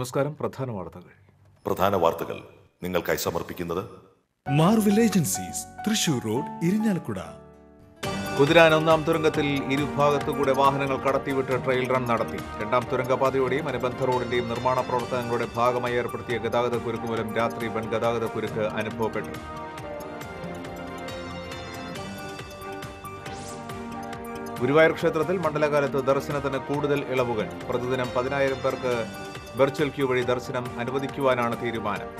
നമസ്കാരം പ്രധാന വാർത്തകൾ പ്രധാന വാർത്തകൾ നിങ്ങൾക്കായി സമർപ്പിക്കുന്നത് Marvel agencies Thrissur road Irinjalakuda Kuthiran ഒന്നാം തുരങ്കത്തിൽ ഇരുഭാഗത്തുകൂടെ വാഹനങ്ങൾ കടത്തിവിട്ട് ട്രെയിൽ റൺ നടത്തി രണ്ടാം തുരങ്കപാതയുടെയും അനുബന്ധ റോഡിന്റെയും നിർമ്മാണ പ്രവർത്തനങ്ങളുടെ ഭാഗമായി ഏർപ്പെടുത്തിയ കുരുക്ക് മൂലം രാത്രി വൻ കുരുക്ക് അനുഭവപ്പെട്ടു ഗുരുവായൂർ ക്ഷേത്രത്തിൽ മണ്ഡലകാലത്ത് ദർശനത്തിന് കൂടുതൽ ഇളവുകൾ പ്രതിദിനം പതിനായിരം പേർക്ക് വെർച്വൽ ക്യൂ വഴി ദർശനം അനുവദിക്കുവാനാണ് തീരുമാനം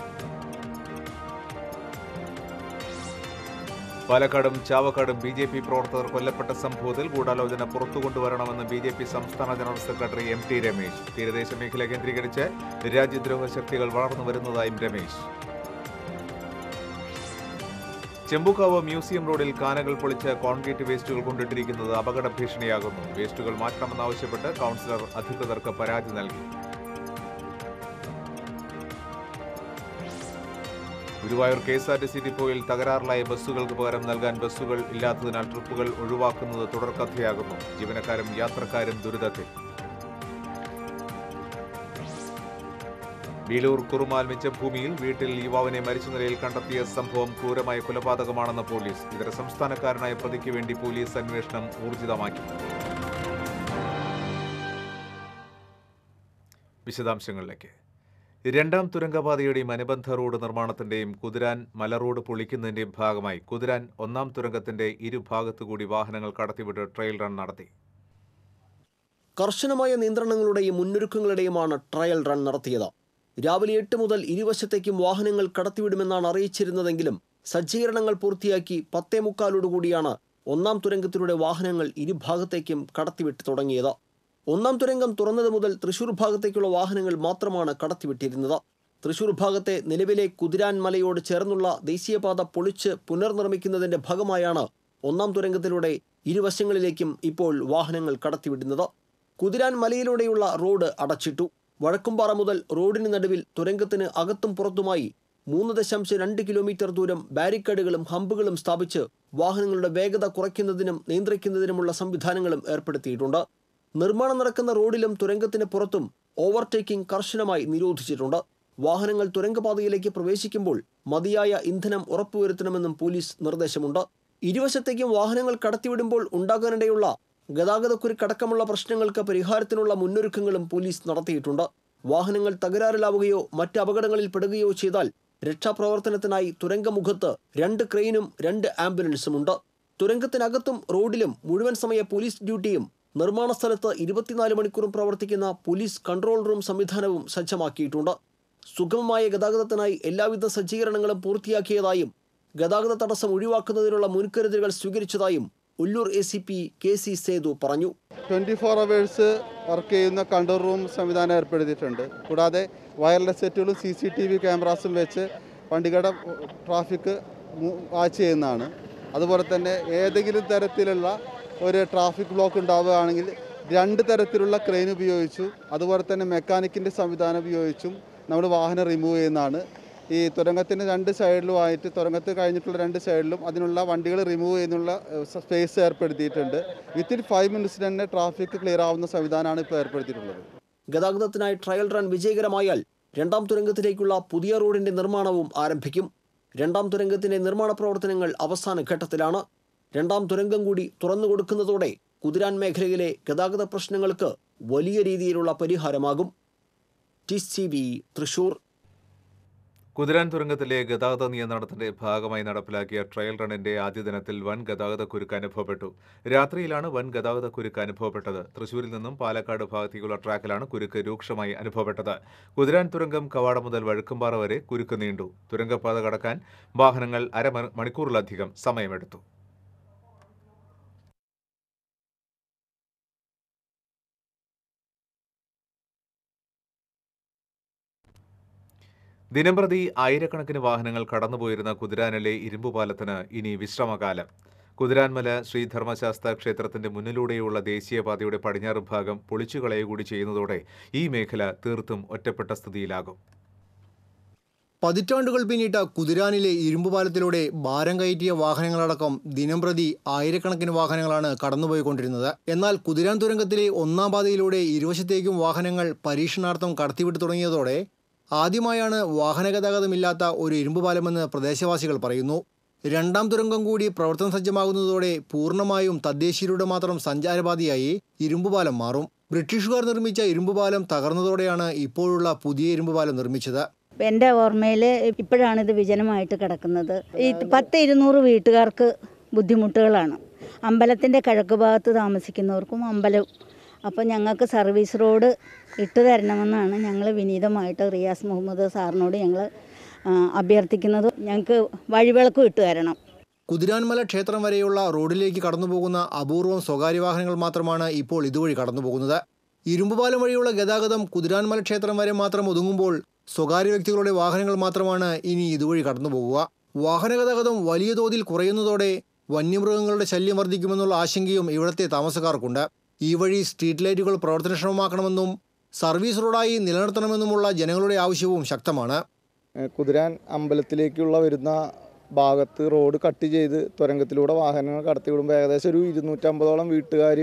പാലക്കാടും ചാവക്കാടും ബി ജെ പി പ്രവർത്തകർ കൊല്ലപ്പെട്ട സംഭവത്തിൽ ഗൂഢാലോചന പുറത്തുകൊണ്ടുവരണമെന്ന് ബി ജെ പി സംസ്ഥാന general secretary M T Ramesh തീരദേശ മേഖല കേന്ദ്രീകരിച്ച് രാജ്യദ്രോഹ ശക്തികൾ വളർന്നു വരുന്നതായും രമേശ് ചെമ്പുക്കാവ് മ്യൂസിയം റോഡിൽ കാനകൾ പൊളിച്ച് കോൺക്രീറ്റ് വേസ്റ്റുകൾ കൊണ്ടിട്ടിരിക്കുന്നത് അപകട ഭീഷണിയാകുന്നു വേസ്റ്റുകൾ മാറ്റണമെന്നാവശ്യപ്പെട്ട് കൌൺസിലർ അധികൃതർക്ക് പരാതി നൽകി Guruvayur K S R T C ഡിപ്പോയിൽ തകരാറിലായ ബസ്സുകൾക്ക് പകരം നൽകാൻ ബസ്സുകൾ ഇല്ലാത്തതിനാൽ ട്രിപ്പുകൾ ഒഴിവാക്കുന്നത് തുടർക്കഥയാകുന്നു ജീവനക്കാരും യാത്രക്കാരും ദുരിതത്തിൽ വീലൂർ കുറുമാൽ മിച്ചഭൂമിയിൽ വീട്ടിൽ യുവാവിനെ മരിച്ച നിലയിൽ കണ്ടെത്തിയ സംഭവം ക്രൂരമായ കൊലപാതകമാണെന്ന് പോലീസ് ഇതര സംസ്ഥാനക്കാരനായ പ്രതിക്ക് വേണ്ടി പോലീസ് അന്വേഷണം ഊർജിതമാക്കി വിശദാംശങ്ങളിലേക്ക് രണ്ടാം തുരങ്കപാതയുടെയും അനുബന്ധ റോഡ് നിർമ്മാണത്തിന്റെയും കുതിരാൻ മലറോഡ് പൊളിക്കുന്നതിന്റെയും ഭാഗമായി കുതിരാൻ ഒന്നാം തുരങ്കത്തിന്റെ ഇരുഭാഗത്തുകൂടി വാഹനങ്ങൾ കടത്തിവിട്ട് ട്രയൽ റൺ നടത്തി കർശനമായ നിയന്ത്രണങ്ങളുടെയും മുന്നൊരുക്കങ്ങളുടെയുമാണ് ട്രയൽ റൺ നടത്തിയത് രാവിലെ എട്ട് മുതൽ ഇരുവശത്തേക്കും വാഹനങ്ങൾ കടത്തിവിടുമെന്നാണ് അറിയിച്ചിരുന്നതെങ്കിലും സജ്ജീകരണങ്ങൾ പൂർത്തിയാക്കി പത്തേ മുക്കാലോടുകൂടിയാണ് ഒന്നാം തുരങ്കത്തിലൂടെ വാഹനങ്ങൾ ഇരുഭാഗത്തേക്കും കടത്തിവിട്ട് തുടങ്ങിയത് ഒന്നാം തുരങ്കം തുറന്നത് മുതൽ തൃശൂർ ഭാഗത്തേക്കുള്ള വാഹനങ്ങൾ മാത്രമാണ് കടത്തിവിട്ടിരുന്നത് തൃശൂർ ഭാഗത്തെ നിലവിലെ കുതിരാൻ മലയോട് ചേർന്നുള്ള ദേശീയപാത പൊളിച്ച് പുനർനിർമ്മിക്കുന്നതിന്റെ ഭാഗമായാണ് ഒന്നാം തുരങ്കത്തിലൂടെ ഇരുവശങ്ങളിലേക്കും ഇപ്പോൾ വാഹനങ്ങൾ കടത്തിവിടുന്നത് കുതിരാൻ മലയിലൂടെയുള്ള റോഡ് അടച്ചിട്ടു വഴക്കുംപാറ മുതൽ റോഡിന് നടുവിൽ തുരങ്കത്തിന് അകത്തും പുറത്തുമായി മൂന്ന് ദശാംശം രണ്ട് കിലോമീറ്റർ ദൂരം ബാരിക്കേഡുകളും ഹമ്പുകളും സ്ഥാപിച്ച് വാഹനങ്ങളുടെ വേഗത കുറയ്ക്കുന്നതിനും നിയന്ത്രിക്കുന്നതിനുമുള്ള സംവിധാനങ്ങളും ഏർപ്പെടുത്തിയിട്ടുണ്ട് നിർമ്മാണം നടക്കുന്ന റോഡിലും തുരങ്കത്തിന് പുറത്തും ഓവർടേക്കിംഗ് കർശനമായി നിരോധിച്ചിട്ടുണ്ട് വാഹനങ്ങൾ തുരങ്കപാതയിലേക്ക് പ്രവേശിക്കുമ്പോൾ മതിയായ ഇന്ധനം ഉറപ്പുവരുത്തണമെന്നും പോലീസ് നിർദ്ദേശമുണ്ട് ഇരുവശത്തേക്കും വാഹനങ്ങൾ കടത്തിവിടുമ്പോൾ ഉണ്ടാകാനിടയുള്ള ഗതാഗതക്കുരുക്കടക്കമുള്ള പ്രശ്നങ്ങൾക്ക് പരിഹാരത്തിനുള്ള മുന്നൊരുക്കങ്ങളും പോലീസ് നടത്തിയിട്ടുണ്ട് വാഹനങ്ങൾ തകരാറിലാവുകയോ മറ്റ് അപകടങ്ങളിൽ പെടുകയോ ചെയ്താൽ രക്ഷാപ്രവർത്തനത്തിനായി തുരങ്കമുഖത്ത് രണ്ട് ക്രെയിനും രണ്ട് ആംബുലൻസുമുണ്ട് തുരങ്കത്തിനകത്തും റോഡിലും മുഴുവൻ സമയ പോലീസ് ഡ്യൂട്ടിയും നിർമ്മാണ സ്ഥലത്ത് ഇരുപത്തിനാല് മണിക്കൂറും പ്രവർത്തിക്കുന്ന പോലീസ് കൺട്രോൾ റൂം സംവിധാനവും സജ്ജമാക്കിയിട്ടുണ്ട് സുഗമമായ ഗതാഗതത്തിനായി എല്ലാവിധ സജ്ജീകരണങ്ങളും പൂർത്തിയാക്കിയതായും ഗതാഗത തടസ്സം ഒഴിവാക്കുന്നതിനുള്ള മുൻകരുതലുകൾ സ്വീകരിച്ചതായും Ullur A C P K C Sethu പറഞ്ഞു ട്വൻറ്റി ഫോർ അവേഴ്സ് വർക്ക് ചെയ്യുന്ന കൺട്രോൾ റൂം സംവിധാനം ഏർപ്പെടുത്തിയിട്ടുണ്ട് കൂടാതെ വയർലെസ് സെറ്റുകളും സി സി ടി വി ക്യാമറാസും വെച്ച് വണ്ടികളുടെ ട്രാഫിക് വാച്ച് ചെയ്യുന്നതാണ് അതുപോലെ തന്നെ ഏതെങ്കിലും തരത്തിലുള്ള ഒരു ട്രാഫിക് ബ്ലോക്ക് ഉണ്ടാവുകയാണെങ്കിൽ രണ്ട് തരത്തിലുള്ള ക്രെയിൻ ഉപയോഗിച്ചു അതുപോലെ തന്നെ മെക്കാനിക്കിൻ്റെ സംവിധാനം ഉപയോഗിച്ചും നമ്മൾ വാഹനം റിമൂവ് ചെയ്യുന്നതാണ് ഈ തുരങ്കത്തിൻ്റെ രണ്ട് സൈഡിലുമായിട്ട് തുരങ്കത്ത് കഴിഞ്ഞിട്ടുള്ള രണ്ട് സൈഡിലും അതിനുള്ള വണ്ടികൾ റിമൂവ് ചെയ്യുന്നുള്ള സ്പേസ് ഏർപ്പെടുത്തിയിട്ടുണ്ട് വിത്തിൻ ഫൈവ് മിനിറ്റ്സിൽ തന്നെ ട്രാഫിക് ക്ലിയർ ആവുന്ന സംവിധാനമാണ് ഇപ്പോൾ ഏർപ്പെടുത്തിയിട്ടുള്ളത് ഗതാഗതത്തിനായി ട്രയൽ റൺ വിജയകരമായാൽ രണ്ടാം തുരങ്കത്തിലേക്കുള്ള പുതിയ റോഡിന്റെ നിർമ്മാണവും ആരംഭിക്കും രണ്ടാം തുരങ്കത്തിന്റെ നിർമ്മാണ പ്രവർത്തനങ്ങൾ അവസാന ഘട്ടത്തിലാണ് രണ്ടാം തുരങ്കം കൂടി തുറന്നു കൊടുക്കുന്നതോടെ കുതിരാൻ മേഖലയിലെ ഗതാഗത പ്രശ്നങ്ങൾക്ക് വലിയ രീതിയിലുള്ള പരിഹാരമാകും T C V Thrissur Kuthiran തുരങ്കത്തിലെ ഗതാഗത നിയന്ത്രണത്തിന്റെ ഭാഗമായി നടപ്പിലാക്കിയ ട്രയൽ റണ്ണിന്റെ ആദ്യ ദിനത്തിൽ വൻ ഗതാഗത കുരുക്ക് അനുഭവപ്പെട്ടു രാത്രിയിലാണ് വൻ ഗതാഗത കുരുക്ക് അനുഭവപ്പെട്ടത് തൃശൂരിൽ നിന്നും പാലക്കാട് ഭാഗത്തേക്കുള്ള ട്രാക്കിലാണ് കുരുക്ക് രൂക്ഷമായി അനുഭവപ്പെട്ടത് കുതിരാൻ തുരങ്കം കവാടം മുതൽ വഴുക്കുംപാറ വരെ കുരുക്ക് നീണ്ടു തുരങ്കപാത കടക്കാൻ വാഹനങ്ങൾ അര മണിക്കൂറിലധികം സമയമെടുത്തു ദിനംപ്രതി ആയിരക്കണക്കിന് വാഹനങ്ങൾ കടന്നുപോയിരുന്ന കുതിരാനിലെ ഇരുമ്പുപാലത്തിന് ഇനി വിശ്രമകാലം കുതിരാൻമല ശ്രീധർമ്മശാസ്ത്ര ക്ഷേത്രത്തിന്റെ മുന്നിലൂടെയുള്ള ദേശീയപാതയുടെ പടിഞ്ഞാറ് ഭാഗം പൊളിച്ചുകളയുകൂടി ചെയ്യുന്നതോടെ ഈ മേഖല തീർത്തും ഒറ്റപ്പെട്ട സ്ഥിതിയിലാകും പതിറ്റാണ്ടുകൾ പിന്നിട്ട കുതിരാനിലെ ഇരുമ്പുപാലത്തിലൂടെ ഭാരം കയറ്റിയ വാഹനങ്ങളടക്കം ദിനംപ്രതി ആയിരക്കണക്കിന് വാഹനങ്ങളാണ് കടന്നുപോയിക്കൊണ്ടിരുന്നത് എന്നാൽ കുതിരാൻ തുരങ്കത്തിലെ ഒന്നാം പാതയിലൂടെ ഇരുവശത്തേക്കും വാഹനങ്ങൾ പരീക്ഷണാർത്ഥം കടത്തിവിട്ടു തുടങ്ങിയതോടെ ആദ്യമായാണ് വാഹനഗതാഗതമില്ലാത്ത ഒരു ഇരുമ്പുപാലമെന്ന് പ്രദേശവാസികൾ പറയുന്നു രണ്ടാം തുരങ്കം കൂടി പ്രവർത്തന സജ്ജമാകുന്നതോടെ പൂർണ്ണമായും തദ്ദേശീയരുടെ മാത്രം സഞ്ചാരപാതയായി ഇരുമ്പുപാലം മാറും ബ്രിട്ടീഷുകാർ നിർമ്മിച്ച ഇരുമ്പുപാലം തകർന്നതോടെയാണ് ഇപ്പോഴുള്ള പുതിയ ഇരുമ്പുപാലം നിർമ്മിച്ചത് എന്റെ ഓർമ്മയിൽ ഇപ്പോഴാണ് ഇത് വിജനമായിട്ട് കിടക്കുന്നത് ഈ പത്ത് ഇരുന്നൂറ് വീട്ടുകാർക്ക് ബുദ്ധിമുട്ടുകളാണ് അമ്പലത്തിന്റെ കിഴക്ക് ഭാഗത്ത് താമസിക്കുന്നവർക്കും അമ്പലം അപ്പോൾ ഞങ്ങൾക്ക് സർവീസ് റോഡ് ഇട്ട് തരണമെന്നാണ് ഞങ്ങൾ വിനീതമായിട്ട് റിയാസ് മുഹമ്മദ് സാറിനോട് ഞങ്ങൾ അഭ്യർത്ഥിക്കുന്നത് ഞങ്ങൾക്ക് വഴിവിളക്കും ഇട്ട് തരണം കുതിരാൻമല ക്ഷേത്രം വരെയുള്ള റോഡിലേക്ക് കടന്നുപോകുന്ന അപൂർവം സ്വകാര്യ വാഹനങ്ങൾ മാത്രമാണ് ഇപ്പോൾ ഇതുവഴി കടന്നുപോകുന്നത് ഇരുമ്പുപാലം വഴിയുള്ള ഗതാഗതം കുതിരാൻമല ക്ഷേത്രം വരെ മാത്രം ഒതുങ്ങുമ്പോൾ സ്വകാര്യ വ്യക്തികളുടെ വാഹനങ്ങൾ മാത്രമാണ് ഇനി ഇതുവഴി കടന്നുപോകുക വാഹന ഗതാഗതം വലിയ തോതിൽ കുറയുന്നതോടെ വന്യമൃഗങ്ങളുടെ ശല്യം വർദ്ധിക്കുമെന്നുള്ള ആശങ്കയും ഇവിടത്തെ താമസക്കാർക്കുണ്ട് ഈ വഴി സ്ട്രീറ്റ് ലൈറ്റുകൾ പ്രവർത്തനക്ഷമമാക്കണമെന്നും സർവീസ് റോഡായി നിലനിർത്തണമെന്നുമുള്ള ജനങ്ങളുടെ ആവശ്യവും ശക്തമാണ് കുതിരാൻ അമ്പലത്തിലേക്കുള്ള വരുന്ന ഭാഗത്ത് റോഡ് കട്ട് ചെയ്ത് തുരങ്കത്തിലൂടെ വാഹനങ്ങൾ കടത്തിവിടുമ്പോൾ ഏകദേശം ഒരു ഇരുന്നൂറ്റമ്പതോളം വീട്ടുകാർ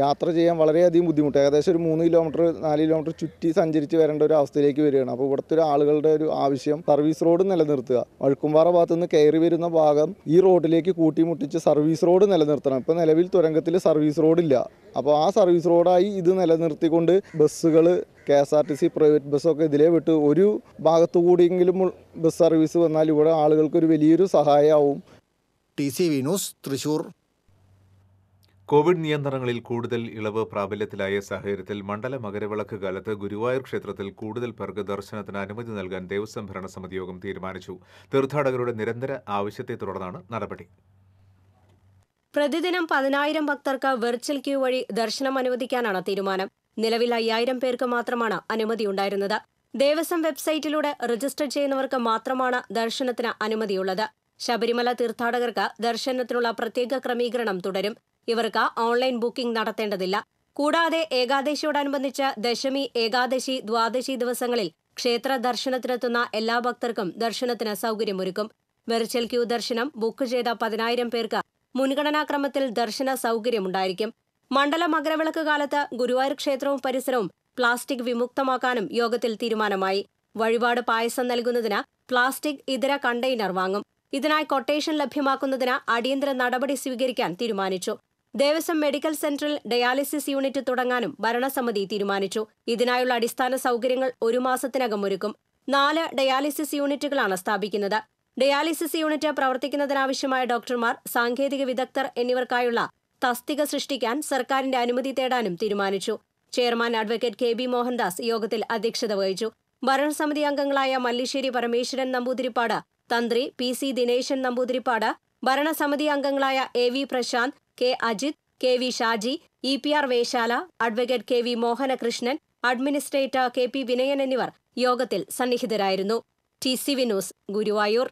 യാത്ര ചെയ്യാൻ വളരെയധികം ബുദ്ധിമുട്ട് ഏകദേശം ഒരു മൂന്ന് കിലോമീറ്റർ നാല് കിലോമീറ്റർ ചുറ്റി സഞ്ചരിച്ച് വരേണ്ട ഒരു അവസ്ഥയിലേക്ക് വരികയാണ് അപ്പോൾ ഇവിടുത്തെ ഒരു ആളുകളുടെ ഒരു ആവശ്യം സർവീസ് റോഡ് നിലനിർത്തുക വഴുക്കുംപാറ ഭാഗത്തു നിന്ന് കയറി വരുന്ന ഭാഗം ഈ റോഡിലേക്ക് കൂട്ടിമുട്ടിച്ച് സർവീസ് റോഡ് നിലനിർത്തണം ഇപ്പോൾ നിലവിൽ തുരങ്കത്തിൽ സർവീസ് റോഡില്ല അപ്പോൾ ആ സർവീസ് റോഡായി ഇത് നിലനിർത്തിക്കൊണ്ട് ബസ്സുകൾ K S R T C private ബസ്സൊക്കെ ഇതിലേ വിട്ട് ഒരു ഭാഗത്തു കൂടിയെങ്കിലും ബസ് സർവീസ് വന്നാൽ ഇവിടെ ആളുകൾക്ക് ഒരു വലിയൊരു സഹായമാവും T C V news Thrissur COVID നിയന്ത്രണങ്ങളിൽ കൂടുതൽ ഇളവ് പ്രാബല്യത്തിലായ സാഹചര്യത്തിൽ മണ്ഡല മകരവിളക്ക് കാലത്ത് ഗുരുവായൂർ ക്ഷേത്രത്തിൽ കൂടുതൽ പേർക്ക് ദർശനത്തിന് അനുമതി നൽകാൻ ദേവസ്വം സമിതി യോഗം തീരുമാനിച്ചു തീർത്ഥാടകരുടെ നിരന്തര ആവശ്യത്തെ തുടർന്നാണ് നടപടി പ്രതിദിനം പതിനായിരം ഭക്തർക്ക് വെർച്വൽ ക്യൂ വഴി ദർശനം അനുവദിക്കാനാണ് തീരുമാനം നിലവിൽ അയ്യായിരം പേർക്ക് മാത്രമാണ് അനുമതി ഉണ്ടായിരുന്നത് ദേവസ്വം വെബ്സൈറ്റിലൂടെ രജിസ്റ്റർ ചെയ്യുന്നവർക്ക് മാത്രമാണ് ദർശനത്തിന് അനുമതിയുള്ളത് ശബരിമല തീർത്ഥാടകർക്ക് ദർശനത്തിനുള്ള പ്രത്യേക ക്രമീകരണം തുടരും ഇവർക്ക് ഓൺലൈൻ ബുക്കിംഗ് നടത്തേണ്ടതില്ല കൂടാതെ ഏകാദശിയോടനുബന്ധിച്ച് ദശമി ഏകാദശി ദ്വാദശി ദിവസങ്ങളിൽ ക്ഷേത്ര ദർശനത്തിനെത്തുന്ന എല്ലാ ഭക്തർക്കും ദർശനത്തിന് സൗകര്യമൊരുക്കും വെർച്വൽ ക്യൂ ദർശനം ബുക്ക് ചെയ്ത പതിനായിരം പേർക്ക് മുൻഗണനാക്രമത്തിൽ ദർശന സൗകര്യമുണ്ടായിരിക്കും മണ്ഡല മകരവിളക്ക് കാലത്ത് ഗുരുവായൂർ ക്ഷേത്രവും പരിസരവും പ്ലാസ്റ്റിക് വിമുക്തമാക്കാനും യോഗത്തിൽ തീരുമാനമായി വഴിപാട് പായസം നൽകുന്നതിന് പ്ലാസ്റ്റിക് ഇതര കണ്ടെയ്നർ വാങ്ങും ഇതിനായി കൊട്ടേഷൻ ലഭ്യമാക്കുന്നതിന് അടിയന്തര നടപടി സ്വീകരിക്കാൻ തീരുമാനിച്ചു ദേവസ്വം മെഡിക്കൽ സെന്ററിൽ ഡയാലിസിസ് യൂണിറ്റ് തുടങ്ങാനും ഭരണസമിതി തീരുമാനിച്ചു ഇതിനായുള്ള അടിസ്ഥാന സൗകര്യങ്ങൾ ഒരു മാസത്തിനകം ഒരുക്കും നാല് ഡയാലിസിസ് യൂണിറ്റുകളാണ് സ്ഥാപിക്കുന്നത് ഡയാലിസിസ് യൂണിറ്റ് പ്രവർത്തിക്കുന്നതിനാവശ്യമായ ഡോക്ടർമാർ സാങ്കേതിക വിദഗ്ധർ എന്നിവർക്കായുള്ള തസ്തിക സൃഷ്ടിക്കാൻ സർക്കാരിന്റെ അനുമതി തേടാനും തീരുമാനിച്ചു chairman advocate K B Mohandas യോഗത്തിൽ അധ്യക്ഷത വഹിച്ചു ഭരണസമിതി അംഗങ്ങളായ മല്ലിശ്ശേരി പരമേശ്വരൻ നമ്പൂതിരിപ്പാട് തന്ത്രി പി സി ദിനേശൻ നമ്പൂതിരിപ്പാട് ഭരണസമിതി അംഗങ്ങളായ A V Prashanth K Ajith K V Shaji E P R Vesala advocate K V Mohanakrishnan administrator K P Vinayan എന്നിവർ യോഗത്തിൽ സന്നിഹിതരായിരുന്നു T C V news Guruvayur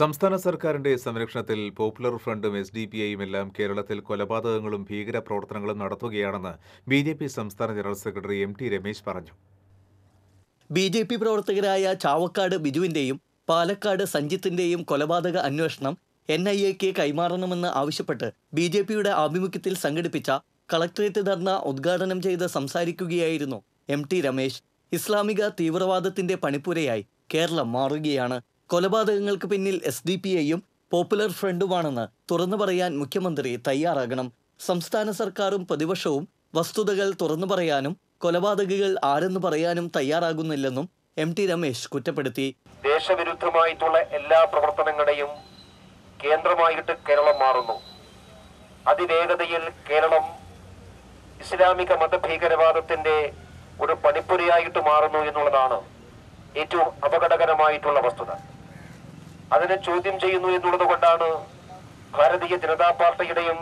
സംസ്ഥാന സർക്കാരിന്റെ സംരക്ഷണത്തിൽ പോപ്പുലർ ഫ്രണ്ടും എസ് ഡി പി ഐയും എല്ലാം കേരളത്തിൽ കൊലപാതകങ്ങളും ഭീകരപ്രവർത്തനങ്ങളും നടത്തുകയാണെന്ന് ബി ജെ പി സംസ്ഥാന general secretary M T Ramesh പറഞ്ഞു ബി ജെ പി പ്രവർത്തകരായ ചാവക്കാട് ബിജുവിന്റെയും പാലക്കാട് സഞ്ജിത്തിന്റെയും കൊലപാതക അന്വേഷണം എൻ ഐ എക്ക് കൈമാറണമെന്ന് ആവശ്യപ്പെട്ട് ബി ജെ പിയുടെ ആഭിമുഖ്യത്തിൽ സംഘടിപ്പിച്ച കളക്ട്രേറ്റ് ധർണ ഉദ്ഘാടനം ചെയ്ത് സംസാരിക്കുകയായിരുന്നു എം ടി രമേശ് ഇസ്ലാമിക തീവ്രവാദത്തിന്റെ പണിപ്പുരയായി കേരളം മാറുകയാണ് കൊലപാതകങ്ങൾക്ക് പിന്നിൽ എസ് ഡി പി ഐയും പോപ്പുലർ ഫ്രണ്ടുമാണെന്ന് തുറന്നു പറയാൻ മുഖ്യമന്ത്രി തയ്യാറാകണം സംസ്ഥാന സർക്കാരും പ്രതിപക്ഷവും വസ്തുതകൾ തുറന്നു പറയാനും കൊലപാതകകൾ ആരെന്ന് പറയാനും തയ്യാറാകുന്നില്ലെന്നും എം ടി രമേശ് കുറ്റപ്പെടുത്തി ദേശവിരുദ്ധമായിട്ടുള്ള എല്ലാ പ്രവർത്തനങ്ങളെയും കേന്ദ്രമായിട്ട് കേരളം മാറുന്നു അതിവേഗതയിൽ കേരളം ഇസ്ലാമിക മതഭീകരവാദത്തിന്റെ ഒരു പണിപ്പുരയായിട്ട് മാറുന്നു എന്നുള്ളതാണ് ഏറ്റവും അപകടകരമായിട്ടുള്ള വസ്തുത അതിനെ ചോദ്യം ചെയ്യുന്നു എന്നുള്ളത് കൊണ്ടാണ് ഭാരതീയ ജനതാ പാർട്ടിയുടെയും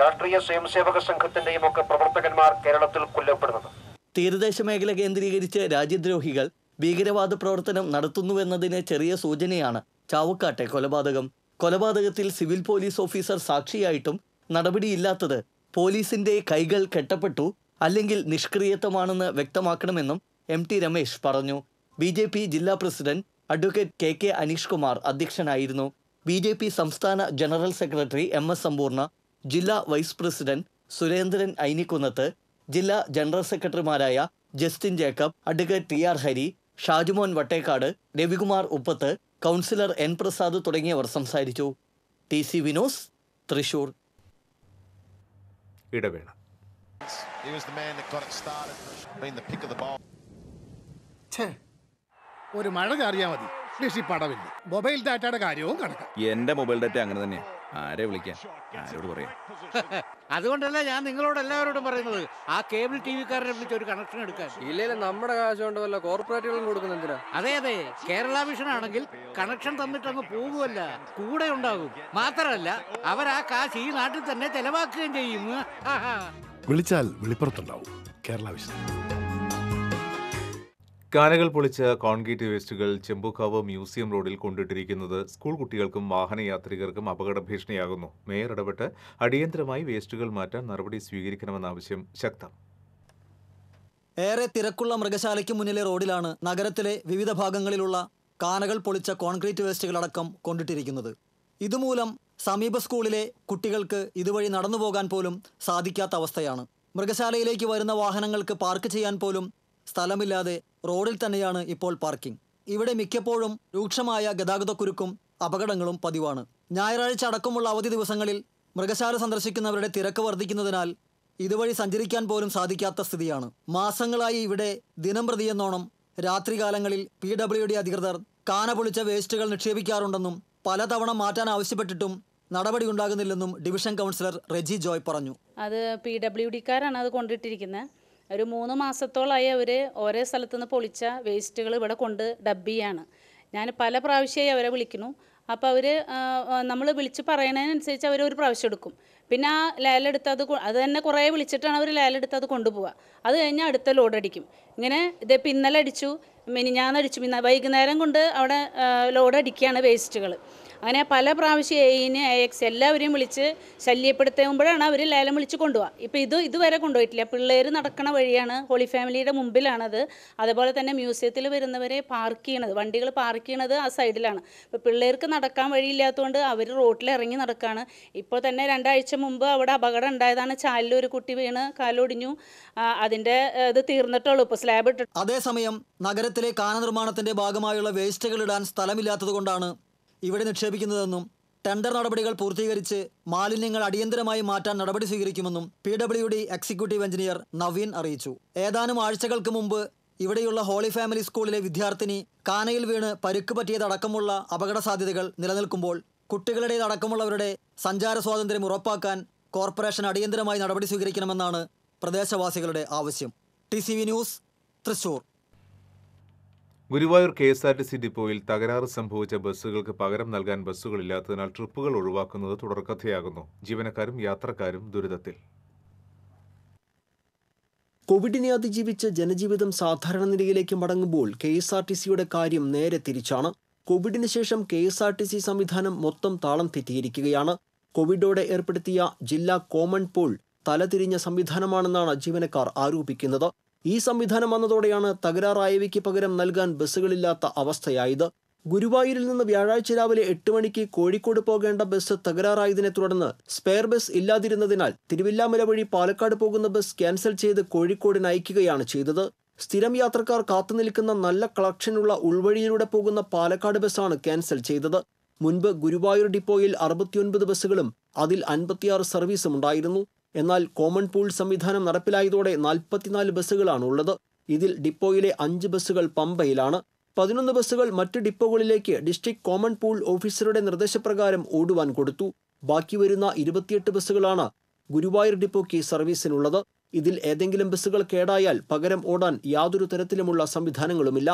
രാഷ്ട്രീയ സ്വയംസേവക സംഘത്തിന്റെയും ഒക്കെ പ്രവർത്തകന്മാർ കേരളത്തിൽ കൊല്ലപ്പെടുന്നത് തീരദേശ മേഖല കേന്ദ്രീകരിച്ച് രാജ്യദ്രോഹികൾ ഭീകരവാദ പ്രവർത്തനം നടത്തുന്നുവെന്നതിന് ചെറിയ സൂചനയാണ് ചാവക്കാട്ടെ കൊലപാതകം കൊലപാതകത്തിൽ സിവിൽ പോലീസ് ഓഫീസർ സാക്ഷിയായിട്ടും നടപടിയില്ലാത്തത് പോലീസിന്റെ കൈകൾ കെട്ടപ്പെട്ടു അല്ലെങ്കിൽ നിഷ്ക്രിയത്വമാണെന്ന് വ്യക്തമാക്കണമെന്നും എം ടി രമേശ് പറഞ്ഞു ബി ജെ പി ജില്ലാ president advocate K K Aneesh Kumar അധ്യക്ഷനായിരുന്നു ബി ജെ പി സംസ്ഥാന general secretary M S Sampoorna ജില്ലാ വൈസ് പ്രസിഡന്റ് സുരേന്ദ്രൻ ഐനിക്കുന്നത്ത് ജില്ലാ ജനറൽ സെക്രട്ടറിമാരായ Justin Jacob advocate T R Hari Shajumon Vattekkad Ravikumar Uppath councillor N Prasad തുടങ്ങിയവർ സംസാരിച്ചു ടി സി വിനോസ് തൃശൂർ ഇടവേള ഒരു മഴ ചാറിയാ മതി മൊബൈൽ ഡാറ്റയുടെ കാര്യവും കണക്കാം എന്റെ മൊബൈൽ ഡാറ്റ അങ്ങനെ തന്നെയാണ് ആരെ വിളിക്കാൻ ആരോട് പറയാം അതുകൊണ്ടല്ല ഞാൻ നിങ്ങളോട് എല്ലാവരോടും പറയുന്നത് ആ കേബിൾ ടി വിക്കാരനെ വിളിച്ച് ഒരു കണക്ഷൻ എടുക്കാൻ ഇല്ലേ നമ്മുടെ കാശ് കോർപ്പറേറ്റുകളും കൊടുക്കുന്ന എന്തിനാ അതെ അതെ കേരള വിഷൻ ആണെങ്കിൽ കണക്ഷൻ തന്നിട്ട് അങ്ങ് പോകുമല്ല കൂടെ ഉണ്ടാകും മാത്രമല്ല അവർ ആ കാശ് ഈ നാട്ടിൽ തന്നെ ചെലവാക്കുകയും ചെയ്യും വിളിച്ചാൽ വെളിപ്പുറത്തുണ്ടാവും കേരള വിഷൻ കാനകൾ പൊളിച്ച കോൺക്രീറ്റ് വേസ്റ്റുകൾ ചെമ്പുക്കാവ് മ്യൂസിയം റോഡിൽ കൊണ്ടിട്ടിരിക്കുന്നത് സ്കൂൾ കുട്ടികൾക്കും വാഹനയാത്രികർക്കും അപകട ഭീഷണിയാകുന്നു മേയർ ഇടപെട്ട് അടിയന്തരമായി വേസ്റ്റുകൾ മാറ്റാൻ നടപടി സ്വീകരിക്കണമെന്ന ആവശ്യം ശക്തം ഏറെ തിരക്കുള്ള മൃഗശാലയ്ക്ക് മുന്നിലെ റോഡിലാണ് നഗരത്തിലെ വിവിധ ഭാഗങ്ങളിലുള്ള കാനകൾ പൊളിച്ച കോൺക്രീറ്റ് വേസ്റ്റുകളടക്കം കൊണ്ടിട്ടിരിക്കുന്നത് ഇതുമൂലം സമീപ സ്കൂളിലെ കുട്ടികൾക്ക് ഇതുവഴി നടന്നു പോകാൻ പോലും സാധിക്കാത്ത അവസ്ഥയാണ് മൃഗശാലയിലേക്ക് വരുന്ന വാഹനങ്ങൾക്ക് പാർക്ക് ചെയ്യാൻ പോലും സ്ഥലമില്ലാതെ റോഡിൽ തന്നെയാണ് ഇപ്പോൾ പാർക്കിംഗ് ഇവിടെ മിക്കപ്പോഴും രൂക്ഷമായ ഗതാഗതക്കുരുക്കും അപകടങ്ങളും പതിവാണ് ഞായറാഴ്ച അടക്കമുള്ള അവധി ദിവസങ്ങളിൽ മൃഗശാല സന്ദർശിക്കുന്നവരുടെ തിരക്ക് വർദ്ധിക്കുന്നതിനാൽ ഇതുവഴി സഞ്ചരിക്കാൻ പോലും സാധിക്കാത്ത സ്ഥിതിയാണ് മാസങ്ങളായി ഇവിടെ ദിനം പ്രതിയെന്നോണം രാത്രികാലങ്ങളിൽ പി ഡബ്ല്യു ഡി അധികൃതർ കാന പൊളിച്ച വേസ്റ്റുകൾ നിക്ഷേപിക്കാറുണ്ടെന്നും പലതവണ മാറ്റാൻ ആവശ്യപ്പെട്ടിട്ടും നടപടി ഉണ്ടാകുന്നില്ലെന്നും ഡിവിഷൻ കൗൺസിലർ റെജി ജോയ് പറഞ്ഞു അത് പി ഡബ്ല്യു ഡിക്കാരാണ് അത് കൊണ്ടിട്ടിരിക്കുന്നത് ഒരു മൂന്ന് മാസത്തോളമായി അവർ ഓരോ സ്ഥലത്തുനിന്ന് പൊളിച്ച വേസ്റ്റുകൾ ഇവിടെ കൊണ്ട് ഡബ് ചെയ്യാണ് ഞാൻ പല പ്രാവശ്യമായി അവരെ വിളിക്കുന്നു അപ്പോൾ അവർ നമ്മൾ വിളിച്ച് പറയണതിനനുസരിച്ച് അവർ ഒരു പ്രാവശ്യം എടുക്കും പിന്നെ ആ ലേലെടുത്ത് അത് അത് തന്നെ കുറേ വിളിച്ചിട്ടാണ് അവർ ലേലെടുത്ത് അത് കൊണ്ടുപോവുക അത് കഴിഞ്ഞാൽ അടുത്ത ലോഡ് അടിക്കും ഇങ്ങനെ ഇതിപ്പോൾ ഇന്നലെ അടിച്ചു മിനിഞ്ഞാന്ന് അടിച്ചു പിന്നെ വൈകുന്നേരം കൊണ്ട് അവിടെ ലോഡ് അടിക്കുകയാണ് വേസ്റ്റുകൾ അങ്ങനെ പല പ്രാവശ്യം എയിന് എ എക്സ് എല്ലാവരെയും വിളിച്ച് ശല്യപ്പെടുത്തുമ്പോഴാണ് അവർ ലേലം വിളിച്ച് കൊണ്ടുപോകുക ഇപ്പോൾ ഇത് ഇതുവരെ കൊണ്ടുപോയിട്ടില്ല പിള്ളേർ നടക്കണ വഴിയാണ് ഹോളി ഫാമിലിയുടെ മുമ്പിലാണത് അതുപോലെ തന്നെ മ്യൂസിയത്തിൽ വരുന്നവരെ പാർക്ക് ചെയ്യണത് വണ്ടികൾ പാർക്ക് ചെയ്യണത് ആ സൈഡിലാണ് ഇപ്പോൾ പിള്ളേർക്ക് നടക്കാൻ വഴിയില്ലാത്തതുകൊണ്ട് അവർ റോട്ടിൽ ഇറങ്ങി നടക്കുകയാണ് ഇപ്പോൾ തന്നെ രണ്ടാഴ്ച മുമ്പ് അവിടെ അപകടം ഉണ്ടായതാണ് ചാലിൽ ഒരു കുട്ടി വീണ് കാലൊടിഞ്ഞു അതിൻ്റെ ഇത് തീർന്നിട്ടുള്ളൂ ഇപ്പോൾ സ്ലാബ് ഇട്ടിട്ട് അതേസമയം നഗരത്തിലെ നിർമ്മാണത്തിൻ്റെ ഭാഗമായുള്ള വേസ്റ്റുകൾ ഇടാൻ സ്ഥലമില്ലാത്തതുകൊണ്ടാണ് ഇവിടെ നിക്ഷേപിക്കുന്നതെന്നും ടെൻഡർ നടപടികൾ പൂർത്തീകരിച്ച് മാലിന്യങ്ങൾ അടിയന്തരമായി മാറ്റാൻ നടപടി സ്വീകരിക്കുമെന്നും P W D executive engineer Naveen അറിയിച്ചു ഏതാനും ആഴ്ചകൾക്ക് മുമ്പ് ഇവിടെയുള്ള ഹോളി ഫാമിലി സ്കൂളിലെ വിദ്യാർത്ഥിനി കാനയിൽ വീണ് പരുക്ക് പറ്റിയതടക്കമുള്ള അപകട സാധ്യതകൾ നിലനിൽക്കുമ്പോൾ കുട്ടികളുടേതടക്കമുള്ളവരുടെ സഞ്ചാര സ്വാതന്ത്ര്യം ഉറപ്പാക്കാൻ കോർപ്പറേഷൻ അടിയന്തരമായി നടപടി സ്വീകരിക്കണമെന്നാണ് പ്രദേശവാസികളുടെ ആവശ്യം T news Thrissur Guruvayur K S R T C ഡിപ്പോയിൽ തകരാറ് സംഭവിച്ച ബസ്സുകൾക്ക് പകരം നൽകാൻ ബസ്സുകളില്ലാത്തതിനാൽ ട്രിപ്പുകൾ ഒഴിവാക്കുന്നത് തുടർക്കഥയാകുന്നു ജീവനക്കാരും യാത്രക്കാരും ദുരിതത്തിൽ കോവിഡിനെ അതിജീവിച്ച് ജനജീവിതം സാധാരണ നിലയിലേക്ക് മടങ്ങുമ്പോൾ കെ എസ് ആർ ടി സിയുടെ കാര്യം നേരെ തിരിച്ചാണ് കോവിഡിന് ശേഷം K S R T C സംവിധാനം മൊത്തം താളം തെറ്റിയിരിക്കുകയാണ് കോവിഡോടെ ഏർപ്പെടുത്തിയ ജില്ലാ കോമൺ പോൾ തലതിരിഞ്ഞ സംവിധാനമാണെന്നാണ് ജീവനക്കാർ ആരോപിക്കുന്നത് ഈ സംവിധാനം വന്നതോടെയാണ് തകരാറായവയ്ക്ക് പകരം നൽകാൻ ബസ്സുകളില്ലാത്ത അവസ്ഥയായത് ഗുരുവായൂരിൽ നിന്ന് വ്യാഴാഴ്ച രാവിലെ എട്ട് മണിക്ക് കോഴിക്കോട് പോകേണ്ട ബസ് തകരാറായതിനെ തുടർന്ന് സ്പെയർ ബസ് ഇല്ലാതിരുന്നതിനാൽ തിരുവില്ലാമല വഴി പാലക്കാട് പോകുന്ന ബസ് ക്യാൻസൽ ചെയ്ത് കോഴിക്കോടിന് അയക്കുകയാണ് ചെയ്തത് സ്ഥിരം യാത്രക്കാർ കാത്തുനിൽക്കുന്ന നല്ല കളക്ഷനുള്ള ഉൾവഴിയിലൂടെ പോകുന്ന പാലക്കാട് ബസ്സാണ് ക്യാൻസൽ ചെയ്തത് മുൻപ് ഗുരുവായൂർ ഡിപ്പോയിൽ അറുപത്തിയൊൻപത് ബസ്സുകളും അതിൽ അൻപത്തിയാറ് സർവീസും ഉണ്ടായിരുന്നു എന്നാൽ കോമൺ പൂൾ സംവിധാനം നടപ്പിലായതോടെ നാൽപ്പത്തിനാല് ബസ്സുകളാണ് ഉള്ളത് ഇതിൽ ഡിപ്പോയിലെ അഞ്ച് ബസ്സുകൾ പമ്പയിലാണ് പതിനൊന്ന് ബസ്സുകൾ മറ്റ് ഡിപ്പോകളിലേക്ക് ഡിസ്ട്രിക്ട് കോമൺ പൂൾ ഓഫീസറുടെ നിർദ്ദേശപ്രകാരം ഓടുവാൻ കൊടുത്തു ബാക്കി വരുന്ന ഇരുപത്തിയെട്ട് ബസ്സുകളാണ് ഗുരുവായൂർ ഡിപ്പോയ്ക്ക് സർവീസിനുള്ളത് ഇതിൽ ഏതെങ്കിലും ബസ്സുകൾ കേടായാൽ പകരം ഓടാൻ യാതൊരു തരത്തിലുമുള്ള സംവിധാനങ്ങളുമില്ല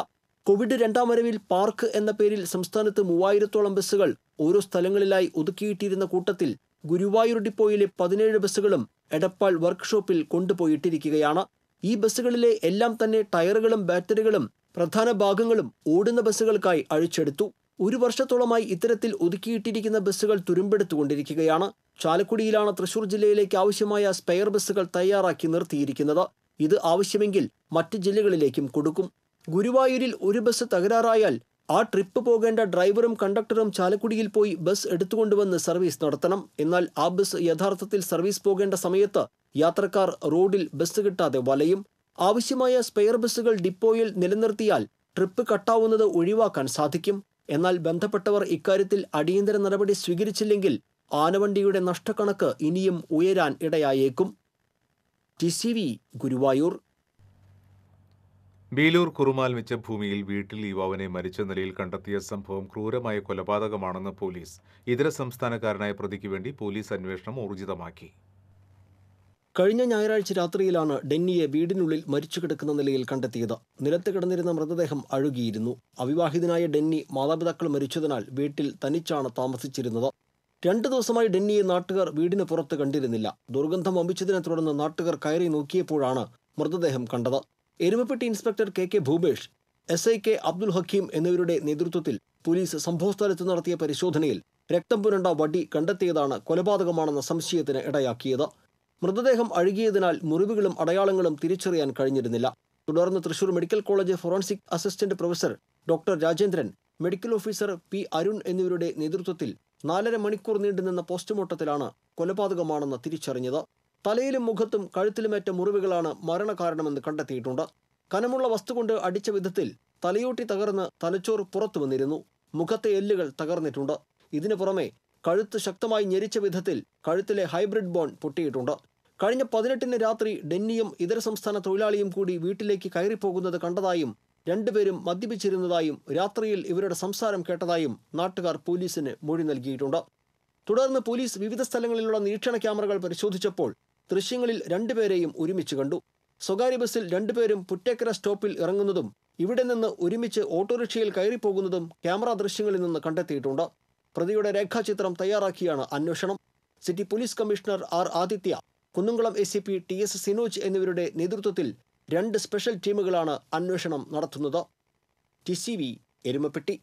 കോവിഡ് രണ്ടാം വരവിൽ പാർക്ക് എന്ന പേരിൽ സംസ്ഥാനത്ത് മൂവായിരത്തോളം ബസ്സുകൾ ഓരോ സ്ഥലങ്ങളിലായി ഒതുക്കിയിട്ടിരുന്ന കൂട്ടത്തിൽ ഗുരുവായൂർ ഡിപ്പോയിലെ പതിനേഴ് ബസ്സുകളും എടപ്പാൾ വർക്ക്ഷോപ്പിൽ കൊണ്ടുപോയിട്ടിരിക്കുകയാണ് ഈ ബസ്സുകളിലെ എല്ലാം തന്നെ ടയറുകളും ബാറ്ററികളും പ്രധാന ഭാഗങ്ങളും ഓടുന്ന ബസ്സുകൾക്കായി അഴിച്ചെടുത്തു ഒരു വർഷത്തോളമായി ഇത്തരത്തിൽ ഒതുക്കിയിട്ടിരിക്കുന്ന ബസ്സുകൾ തുരുമ്പെടുത്തുകൊണ്ടിരിക്കുകയാണ് ചാലക്കുടിയിലാണ് തൃശൂർ ജില്ലയിലേക്ക് ആവശ്യമായ സ്പെയർ ബസ്സുകൾ തയ്യാറാക്കി നിർത്തിയിരിക്കുന്നത് ഇത് ആവശ്യമെങ്കിൽ മറ്റ് ജില്ലകളിലേക്കും കൊടുക്കും ഗുരുവായൂരിൽ ഒരു ബസ് തകരാറായാൽ ആ ട്രിപ്പ് പോകേണ്ട ഡ്രൈവറും കണ്ടക്ടറും ചാലക്കുടിയിൽ പോയി ബസ് എടുത്തുകൊണ്ടുവന്ന് സർവീസ് നടത്തണം എന്നാൽ ആ ബസ് യഥാർത്ഥത്തിൽ സർവീസ് പോകേണ്ട സമയത്ത് യാത്രക്കാർ റോഡിൽ ബസ് കിട്ടാതെ വലയും ആവശ്യമായ സ്പെയർ ബസ്സുകൾ ഡിപ്പോയിൽ നിലനിർത്തിയാൽ ട്രിപ്പ് കട്ടാവുന്നത് ഒഴിവാക്കാൻ സാധിക്കും എന്നാൽ ബന്ധപ്പെട്ടവർ ഇക്കാര്യത്തിൽ അടിയന്തര നടപടി സ്വീകരിച്ചില്ലെങ്കിൽ ആനവണ്ടിയുടെ നഷ്ടക്കണക്ക് ഇനിയും ഉയരാൻ ഇടയായേക്കും ടി ഗുരുവായൂർ ബീലൂർ കുറുമാൽ ഭൂമിയിൽ വീട്ടിൽ യുവാവിനെ മരിച്ച നിലയിൽ കണ്ടെത്തിയ സംഭവം ക്രൂരമായ കൊലപാതകമാണെന്ന് പോലീസ് ഇതര സംസ്ഥാനക്കാരനായ പ്രതിക്ക് വേണ്ടി പോലീസ് അന്വേഷണം ഊർജിതമാക്കി കഴിഞ്ഞ ഞായറാഴ്ച രാത്രിയിലാണ് ഡെന്നിയെ വീടിനുള്ളിൽ മരിച്ചു കിടക്കുന്ന നിലയിൽ കണ്ടെത്തിയത് നിലത്ത് കിടന്നിരുന്ന മൃതദേഹം അഴുകിയിരുന്നു അവിവാഹിതനായ ഡെന്നി മാതാപിതാക്കൾ മരിച്ചതിനാൽ വീട്ടിൽ തനിച്ചാണ് താമസിച്ചിരുന്നത് രണ്ടു ദിവസമായി ഡെന്നിയെ നാട്ടുകാർ വീടിന് പുറത്ത് കണ്ടിരുന്നില്ല ദുർഗന്ധം വമ്പിച്ചതിനെ തുടർന്ന് നാട്ടുകാർ കയറി നോക്കിയപ്പോഴാണ് മൃതദേഹം കണ്ടത് Erumapetty inspector K K Bhupesh S I K Abdul Hakeem എന്നിവരുടെ നേതൃത്വത്തിൽ പോലീസ് സംഭവസ്ഥലത്ത് നടത്തിയ പരിശോധനയിൽ രക്തം പുരണ്ട വടി കണ്ടെത്തിയതാണ് കൊലപാതകമാണെന്ന സംശയത്തിന് ഇടയാക്കിയത് മൃതദേഹം അഴുകിയതിനാൽ മുറിവുകളും അടയാളങ്ങളും തിരിച്ചറിയാൻ കഴിഞ്ഞിരുന്നില്ല തുടർന്ന് Thrissur medical college forensic assistant professor doctor Rajendran medical officer P Arun എന്നിവരുടെ നേതൃത്വത്തിൽ നാലര മണിക്കൂർ നീണ്ടുനിന്ന പോസ്റ്റ്മോർട്ടത്തിലാണ് കൊലപാതകമാണെന്ന് തിരിച്ചറിഞ്ഞത് തലയിലും മുഖത്തും കഴുത്തിലുമേറ്റ മുറിവുകളാണ് മരണകാരണമെന്ന് കണ്ടെത്തിയിട്ടുണ്ട് കനമുള്ള കൊണ്ട് അടിച്ച വിധത്തിൽ തലയോട്ടി തകർന്ന് തലച്ചോറ് പുറത്തു വന്നിരുന്നു മുഖത്തെ എല്ലുകൾ തകർന്നിട്ടുണ്ട് ഇതിനു പുറമെ കഴുത്ത് ശക്തമായി ഞെരിച്ച വിധത്തിൽ കഴുത്തിലെ ഹൈബ്രിഡ് ബോൺ പൊട്ടിയിട്ടുണ്ട് കഴിഞ്ഞ പതിനെട്ടിന് രാത്രി ഡെന്നിയും ഇതര സംസ്ഥാന തൊഴിലാളിയും കൂടി വീട്ടിലേക്ക് കയറിപ്പോകുന്നത് കണ്ടതായും രണ്ടുപേരും മദ്യപിച്ചിരുന്നതായും രാത്രിയിൽ ഇവരുടെ സംസാരം കേട്ടതായും നാട്ടുകാർ പോലീസിന് മൊഴി നൽകിയിട്ടുണ്ട് തുടർന്ന് പോലീസ് വിവിധ സ്ഥലങ്ങളിലുള്ള നിരീക്ഷണ ക്യാമറകൾ പരിശോധിച്ചപ്പോൾ ദൃശ്യങ്ങളിൽ രണ്ടുപേരെയും ഒരുമിച്ച് കണ്ടു സ്വകാര്യ ബസ്സിൽ രണ്ടുപേരും പുറ്റേക്കര സ്റ്റോപ്പിൽ ഇറങ്ങുന്നതും ഇവിടെ നിന്ന് ഒരുമിച്ച് ഓട്ടോറിക്ഷയിൽ കയറിപ്പോകുന്നതും ക്യാമറ ദൃശ്യങ്ങളിൽ നിന്ന് കണ്ടെത്തിയിട്ടുണ്ട് പ്രതിയുടെ രേഖാചിത്രം തയ്യാറാക്കിയാണ് അന്വേഷണം city police commissioner R Aditya Kunnamkulam S C P T S Sinoj എന്നിവരുടെ നേതൃത്വത്തിൽ രണ്ട് സ്പെഷ്യൽ ടീമുകളാണ് അന്വേഷണം നടത്തുന്നത് ടി സി വി എരുമപ്പെട്ടി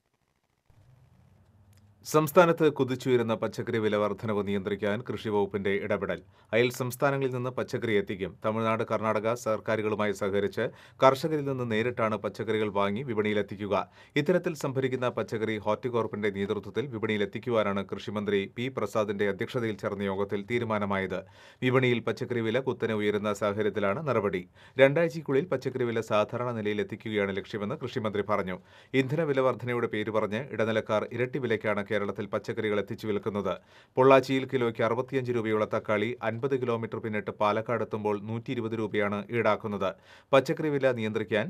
സംസ്ഥാനത്ത് കുതിച്ചുയരുന്ന പച്ചക്കറി വില വർധനവ് നിയന്ത്രിക്കാൻ കൃഷി വകുപ്പിന്റെ ഇടപെടൽ അയൽ സംസ്ഥാനങ്ങളിൽ നിന്ന് പച്ചക്കറി എത്തിക്കും തമിഴ്നാട് കർണാടക സർക്കാരുകളുമായി സഹകരിച്ച് കർഷകരിൽ നിന്ന് നേരിട്ടാണ് പച്ചക്കറികൾ വാങ്ങി വിപണിയിലെത്തിക്കുക ഇത്തരത്തിൽ സംഭരിക്കുന്ന പച്ചക്കറി ഹോർട്ടികോർപ്പിന്റെ നേതൃത്വത്തിൽ വിപണിയിലെത്തിക്കുവാനാണ് കൃഷിമന്ത്രി പി പ്രസാദിന്റെ അധ്യക്ഷതയിൽ ചേർന്ന യോഗത്തിൽ തീരുമാനമായത് വിപണിയിൽ പച്ചക്കറി വില കുത്തനെ ഉയരുന്ന സാഹചര്യത്തിലാണ് നടപടി രണ്ടാഴ്ചയ്ക്കുള്ളിൽ പച്ചക്കറി വില സാധാരണ നിലയിൽ എത്തിക്കുകയാണ് ലക്ഷ്യമെന്ന് കൃഷിമന്ത്രി പറഞ്ഞു ഇന്ധന വില വർധനയുടെ പേര് പറഞ്ഞ് ഇടനിലക്കാർ ഇരട്ടി വിലയ്ക്കാണ് കേരളത്തിൽ പച്ചക്കറികൾ എത്തിച്ചു വിൽക്കുന്നത് പൊള്ളാച്ചിയിൽ കിലോയ്ക്ക് അറുപത്തിയഞ്ച് രൂപയുള്ള തക്കാളി അൻപത് കിലോമീറ്റർ പിന്നിട്ട് പാലക്കാട് എത്തുമ്പോൾ നൂറ്റി ഇരുപത് രൂപയാണ് ഈടാക്കുന്നത് പച്ചക്കറി വില നിയന്ത്രിക്കാൻ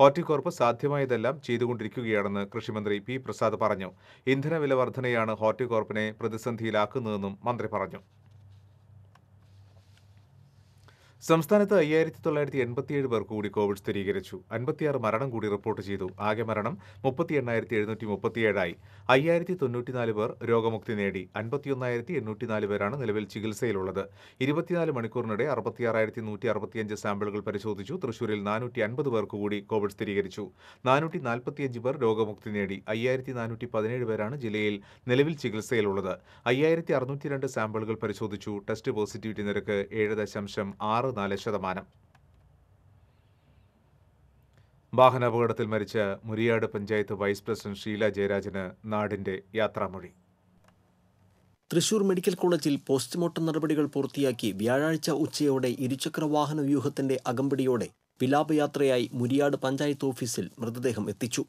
ഹോർട്ടികോർപ്പ് സാധ്യമായതെല്ലാം ചെയ്തുകൊണ്ടിരിക്കുകയാണെന്ന് കൃഷിമന്ത്രി പി പ്രസാദ് പറഞ്ഞു ഇന്ധനവില വർധനയാണ് ഹോർട്ടികോർപ്പിനെ പ്രതിസന്ധിയിലാക്കുന്നതെന്നും മന്ത്രി പറഞ്ഞു സംസ്ഥാനത്ത് അയ്യായിരത്തി തൊള്ളായിരത്തി എൺപത്തിയേഴ് പേർ കൂടി കോവിഡ് സ്ഥിരീകരിച്ചു അൻപത്തിയാറ് മരണം കൂടി റിപ്പോർട്ട് ചെയ്തു ആകെ മരണം മുപ്പത്തി എണ്ണായിരത്തി എഴുന്നൂറ്റി മുപ്പത്തിയേഴായി അയ്യായിരത്തി തൊണ്ണൂറ്റിനാല് പേർ രോഗമുക്തി നേടി അൻപത്തിയൊന്നായിരത്തി എണ്ണൂറ്റിനാല് പേരാണ് നിലവിൽ ചികിത്സയിലുള്ളത് ഇരുപത്തിനാല് മണിക്കൂറിനിടെ അറുപത്തിയാറായിരത്തി നൂറ്റി അറുപത്തിയഞ്ച് സാമ്പിളുകൾ പരിശോധിച്ചു തൃശൂരിൽ നാനൂറ്റി അൻപത് പേർക്ക് കൂടി കോവിഡ് സ്ഥിരീകരിച്ചു നാനൂറ്റി നാൽപ്പത്തിയഞ്ച് പേർ രോഗമുക്തി നേടി അയ്യായിരത്തി നാനൂറ്റി പതിനേഴ് പേരാണ് ജില്ലയിൽ നിലവിൽ ചികിത്സയിലുള്ളത് അയ്യായിരത്തി അറുന്നൂറ്റി രണ്ട് സാമ്പിളുകൾ പരിശോധിച്ചു ടെസ്റ്റ് പോസിറ്റിവിറ്റി നിരക്ക് ഏഴ് ദശാംശം ആറ് നാല് ശതമാനം വാഹനാപകടത്തിൽ മരിച്ച മുരിയാട് പഞ്ചായത്ത് വൈസ് പ്രസിഡന്റ് ഷീല ജയരാജന് നാടിന്റെ യാത്രാമൊഴി തൃശൂർ മെഡിക്കൽ കോളേജിൽ പോസ്റ്റ്മോർട്ടം നടപടികൾ പൂർത്തിയാക്കി വ്യാഴാഴ്ച ഉച്ചയോടെ വാഹന വ്യൂഹത്തിന്റെ അകമ്പടിയോടെ വിലാപയാത്രയായി മുരിയാട് പഞ്ചായത്ത് ഓഫീസിൽ മൃതദേഹം എത്തിച്ചു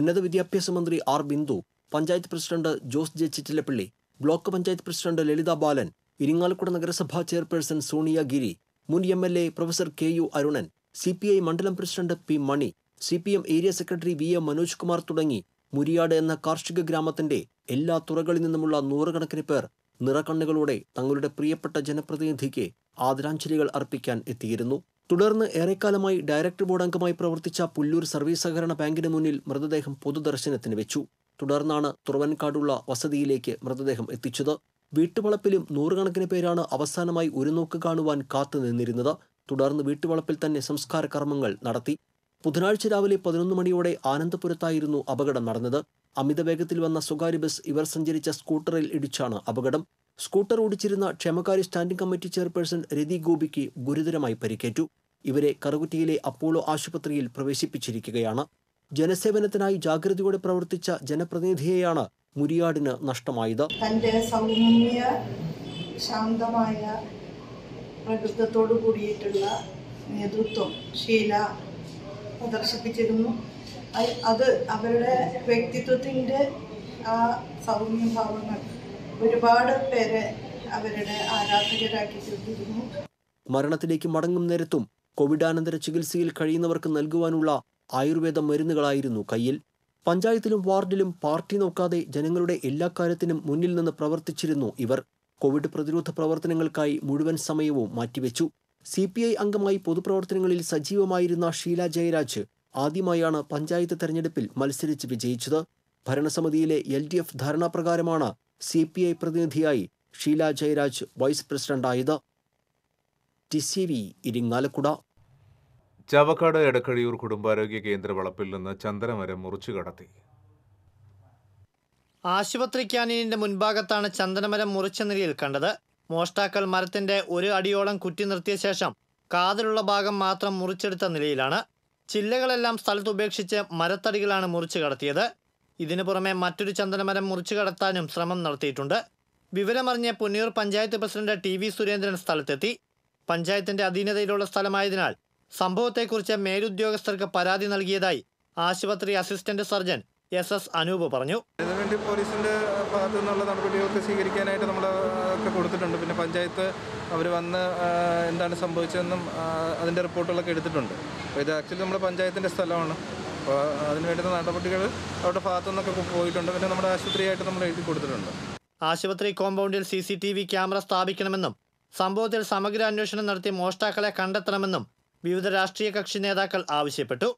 ഉന്നത വിദ്യാഭ്യാസ മന്ത്രി R Bindu panchayat president Jose J Chittilappilly block panchayat president Lalitha Balan Irinjalakuda നഗരസഭാ ചെയർപേഴ്സൺ സോണിയ ഗിരി മുൻ M L A professor K U Arunan C P I മണ്ഡലം president P Mani C P M area secretary V M Manoj Kumar തുടങ്ങി മുരിയാട് എന്ന കാർഷിക ഗ്രാമത്തിന്റെ എല്ലാ തുറകളിൽ നിന്നുമുള്ള നൂറുകണക്കിന് പേർ നിറക്കണ്ണുകളോടെ തങ്ങളുടെ പ്രിയപ്പെട്ട ജനപ്രതിനിധിക്ക് ആദരാഞ്ജലികൾ അർപ്പിക്കാൻ എത്തിയിരുന്നു തുടർന്ന് ഏറെക്കാലമായി ഡയറക്ടർ ബോർഡ് അംഗമായി പ്രവർത്തിച്ച പുല്ലൂർ സർവീസ് സഹകരണ ബാങ്കിന് മുന്നിൽ മൃതദേഹം പൊതുദർശനത്തിന് വെച്ചു തുടർന്നാണ് തുറവൻകാടുള്ള വസതിയിലേക്ക് മൃതദേഹം എത്തിച്ചത് വീട്ടുവളപ്പിലും നൂറുകണക്കിന് പേരാണ് അവസാനമായി ഒരു നോക്ക് കാണുവാൻ കാത്തു നിന്നിരുന്നത് തുടർന്ന് വീട്ടുവളപ്പിൽ തന്നെ സംസ്കാര കർമ്മങ്ങൾ നടത്തി ബുധനാഴ്ച രാവിലെ പതിനൊന്ന് മണിയോടെ ആനന്ദപുരത്തായിരുന്നു അപകടം നടന്നത് അമിത വേഗത്തിൽ വന്ന സ്വകാര്യ ബസ് ഇവർ സഞ്ചരിച്ച സ്കൂട്ടറിൽ ഇടിച്ചാണ് അപകടം സ്കൂട്ടർ ഓടിച്ചിരുന്ന ക്ഷേമകാര്യ സ്റ്റാൻഡിംഗ് കമ്മിറ്റി ചെയർപേഴ്സൺ രതി ഗോപിക്ക് ഗുരുതരമായി പരിക്കേറ്റു ഇവരെ കറുകുറ്റിയിലെ അപ്പോളോ ആശുപത്രിയിൽ പ്രവേശിപ്പിച്ചിരിക്കുകയാണ് ജനസേവനത്തിനായി ജാഗ്രതയോടെ പ്രവർത്തിച്ച ജനപ്രതിനിധിയെയാണ് മുരിയാടിന് നഷ്ടമായത് തന്റെ സൗമ്യ ശാന്തമായ പ്രകൃതത്തോടു കൂടിയിട്ടുള്ള നേതൃത്വം ശീല പ്രദർശിപ്പിച്ചിരുന്നു അത് അവരുടെ വ്യക്തിത്വത്തിൻ്റെ ആ സൗമ്യ ഭാവങ്ങൾ ഒരുപാട് പേരെ അവരുടെ ആരാധകരാക്കി തീർന്നിരുന്നു മരണത്തിലേക്ക് മടങ്ങും നേരത്തും കോവിഡാനന്തര ചികിത്സയിൽ കഴിയുന്നവർക്ക് നൽകുവാനുള്ള ആയുർവേദ മരുന്നുകളായിരുന്നു കയ്യിൽ പഞ്ചായത്തിലും വാർഡിലും പാർട്ടി നോക്കാതെ ജനങ്ങളുടെ എല്ലാ കാര്യത്തിനും മുന്നിൽ നിന്ന് പ്രവർത്തിച്ചിരുന്നു ഇവർ കോവിഡ് പ്രതിരോധ പ്രവർത്തനങ്ങൾക്കായി മുഴുവൻ സമയവും മാറ്റിവെച്ചു സി പി ഐ അംഗമായി പൊതുപ്രവർത്തനങ്ങളിൽ സജീവമായിരുന്ന ഷീല ജയരാജ് ആദ്യമായാണ് പഞ്ചായത്ത് തെരഞ്ഞെടുപ്പിൽ മത്സരിച്ച് വിജയിച്ചത് ഭരണസമിതിയിലെ എൽ ഡി എഫ് ധാരണാപ്രകാരമാണ് സി പി ഐ പ്രതിനിധിയായി ഷീല ജയരാജ് വൈസ് പ്രസിഡന്റായത് T C V Irinjalakuda Chavakkad Edakkazhiyur കുടുംബാരോഗ്യ കേന്ദ്ര വളപ്പിൽ നിന്ന് ചന്ദനമരം മുറിച്ചു കടത്തി ആശുപത്രി ക്യാനീനിന്റെ മുൻഭാഗത്താണ് ചന്ദനമരം മുറിച്ച നിലയിൽ കണ്ടത് മോഷ്ടാക്കൾ മരത്തിന്റെ ഒരു അടിയോളം കുറ്റി നിർത്തിയ ശേഷം കാതിലുള്ള ഭാഗം മാത്രം മുറിച്ചെടുത്ത നിലയിലാണ് ചില്ലകളെല്ലാം സ്ഥലത്ത് ഉപേക്ഷിച്ച് മരത്തടികളാണ് മുറിച്ചു കടത്തിയത് ഇതിനു പുറമെ മറ്റൊരു ചന്ദനമരം മുറിച്ചു കടത്താനും ശ്രമം നടത്തിയിട്ടുണ്ട് വിവരമറിഞ്ഞ Punniyur panchayat president T V Surendran സ്ഥലത്തെത്തി പഞ്ചായത്തിന്റെ അധീനതയിലുള്ള സ്ഥലമായതിനാൽ സംഭവത്തെക്കുറിച്ച് മേലുദ്യോഗസ്ഥർക്ക് പരാതി നൽകിയതായി ആശുപത്രി assistant surgeon S S Anoop പറഞ്ഞു ഇതിനുവേണ്ടി പോലീസിന്റെ ഭാഗത്തു നിന്നുള്ള നടപടികളൊക്കെ സ്വീകരിക്കാനായിട്ട് നമ്മൾ ഒക്കെ കൊടുത്തിട്ടുണ്ട് പിന്നെ പഞ്ചായത്ത് അവർ വന്ന് എന്താണ് സംഭവിച്ചതെന്നും അതിൻ്റെ റിപ്പോർട്ടുകളൊക്കെ എടുത്തിട്ടുണ്ട് അപ്പോൾ ഇത് ആക്ച്വലി നമ്മുടെ പഞ്ചായത്തിൻ്റെ സ്ഥലമാണ് അപ്പോൾ അതിന് വേണ്ടുന്ന നടപടികൾ അവരുടെ ഭാഗത്തു നിന്നൊക്കെ പോയിട്ടുണ്ട് പിന്നെ നമ്മുടെ ആശുപത്രിയായിട്ട് നമ്മൾ എഴുതി കൊടുത്തിട്ടുണ്ട് ആശുപത്രി കോമ്പൗണ്ടിൽ C C T V camera സ്ഥാപിക്കണമെന്നും സംഭവത്തിൽ സമഗ്ര അന്വേഷണം നടത്തി മോഷ്ടാക്കളെ കണ്ടെത്തണമെന്നും വിവിധ രാഷ്ട്രീയ കക്ഷി നേതാക്കൾ ആവശ്യപ്പെട്ടു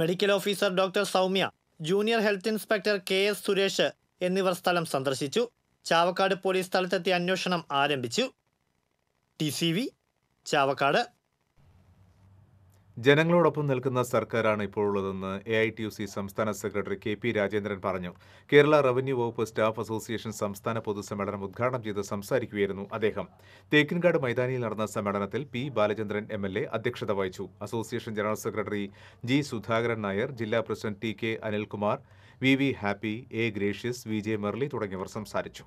medical officer doctor Soumya junior health inspector K S Suresh എന്നിവർ സ്ഥലം സന്ദർശിച്ചു ചാവക്കാട് പോലീസ് സ്ഥലത്തെത്തി അന്വേഷണം ആരംഭിച്ചു ടി സി വി ചാവക്കാട് ജനങ്ങളോടൊപ്പം നിൽക്കുന്ന സർക്കാരാണ് ഇപ്പോഴുള്ളതെന്ന് A I T U C സംസ്ഥാന സെക്രട്ടറി കെ പി രാജേന്ദ്രൻ പറഞ്ഞു കേരള റവന്യൂ വകുപ്പ് സ്റ്റാഫ് അസോസിയേഷൻ സംസ്ഥാന പൊതുസമ്മേളനം ഉദ്ഘാടനം ചെയ്ത് സംസാരിക്കുകയായിരുന്നു അദ്ദേഹം തേക്കിൻകാട് മൈതാനിയിൽ നടന്ന സമ്മേളനത്തിൽ P Balachandran M L A അധ്യക്ഷത വഹിച്ചു association general secretary G Sudhakaran Nair ജില്ലാ president T K Anilkumar V V Happy A Gracious V J Merly തുടങ്ങിയവർ സംസാരിച്ചു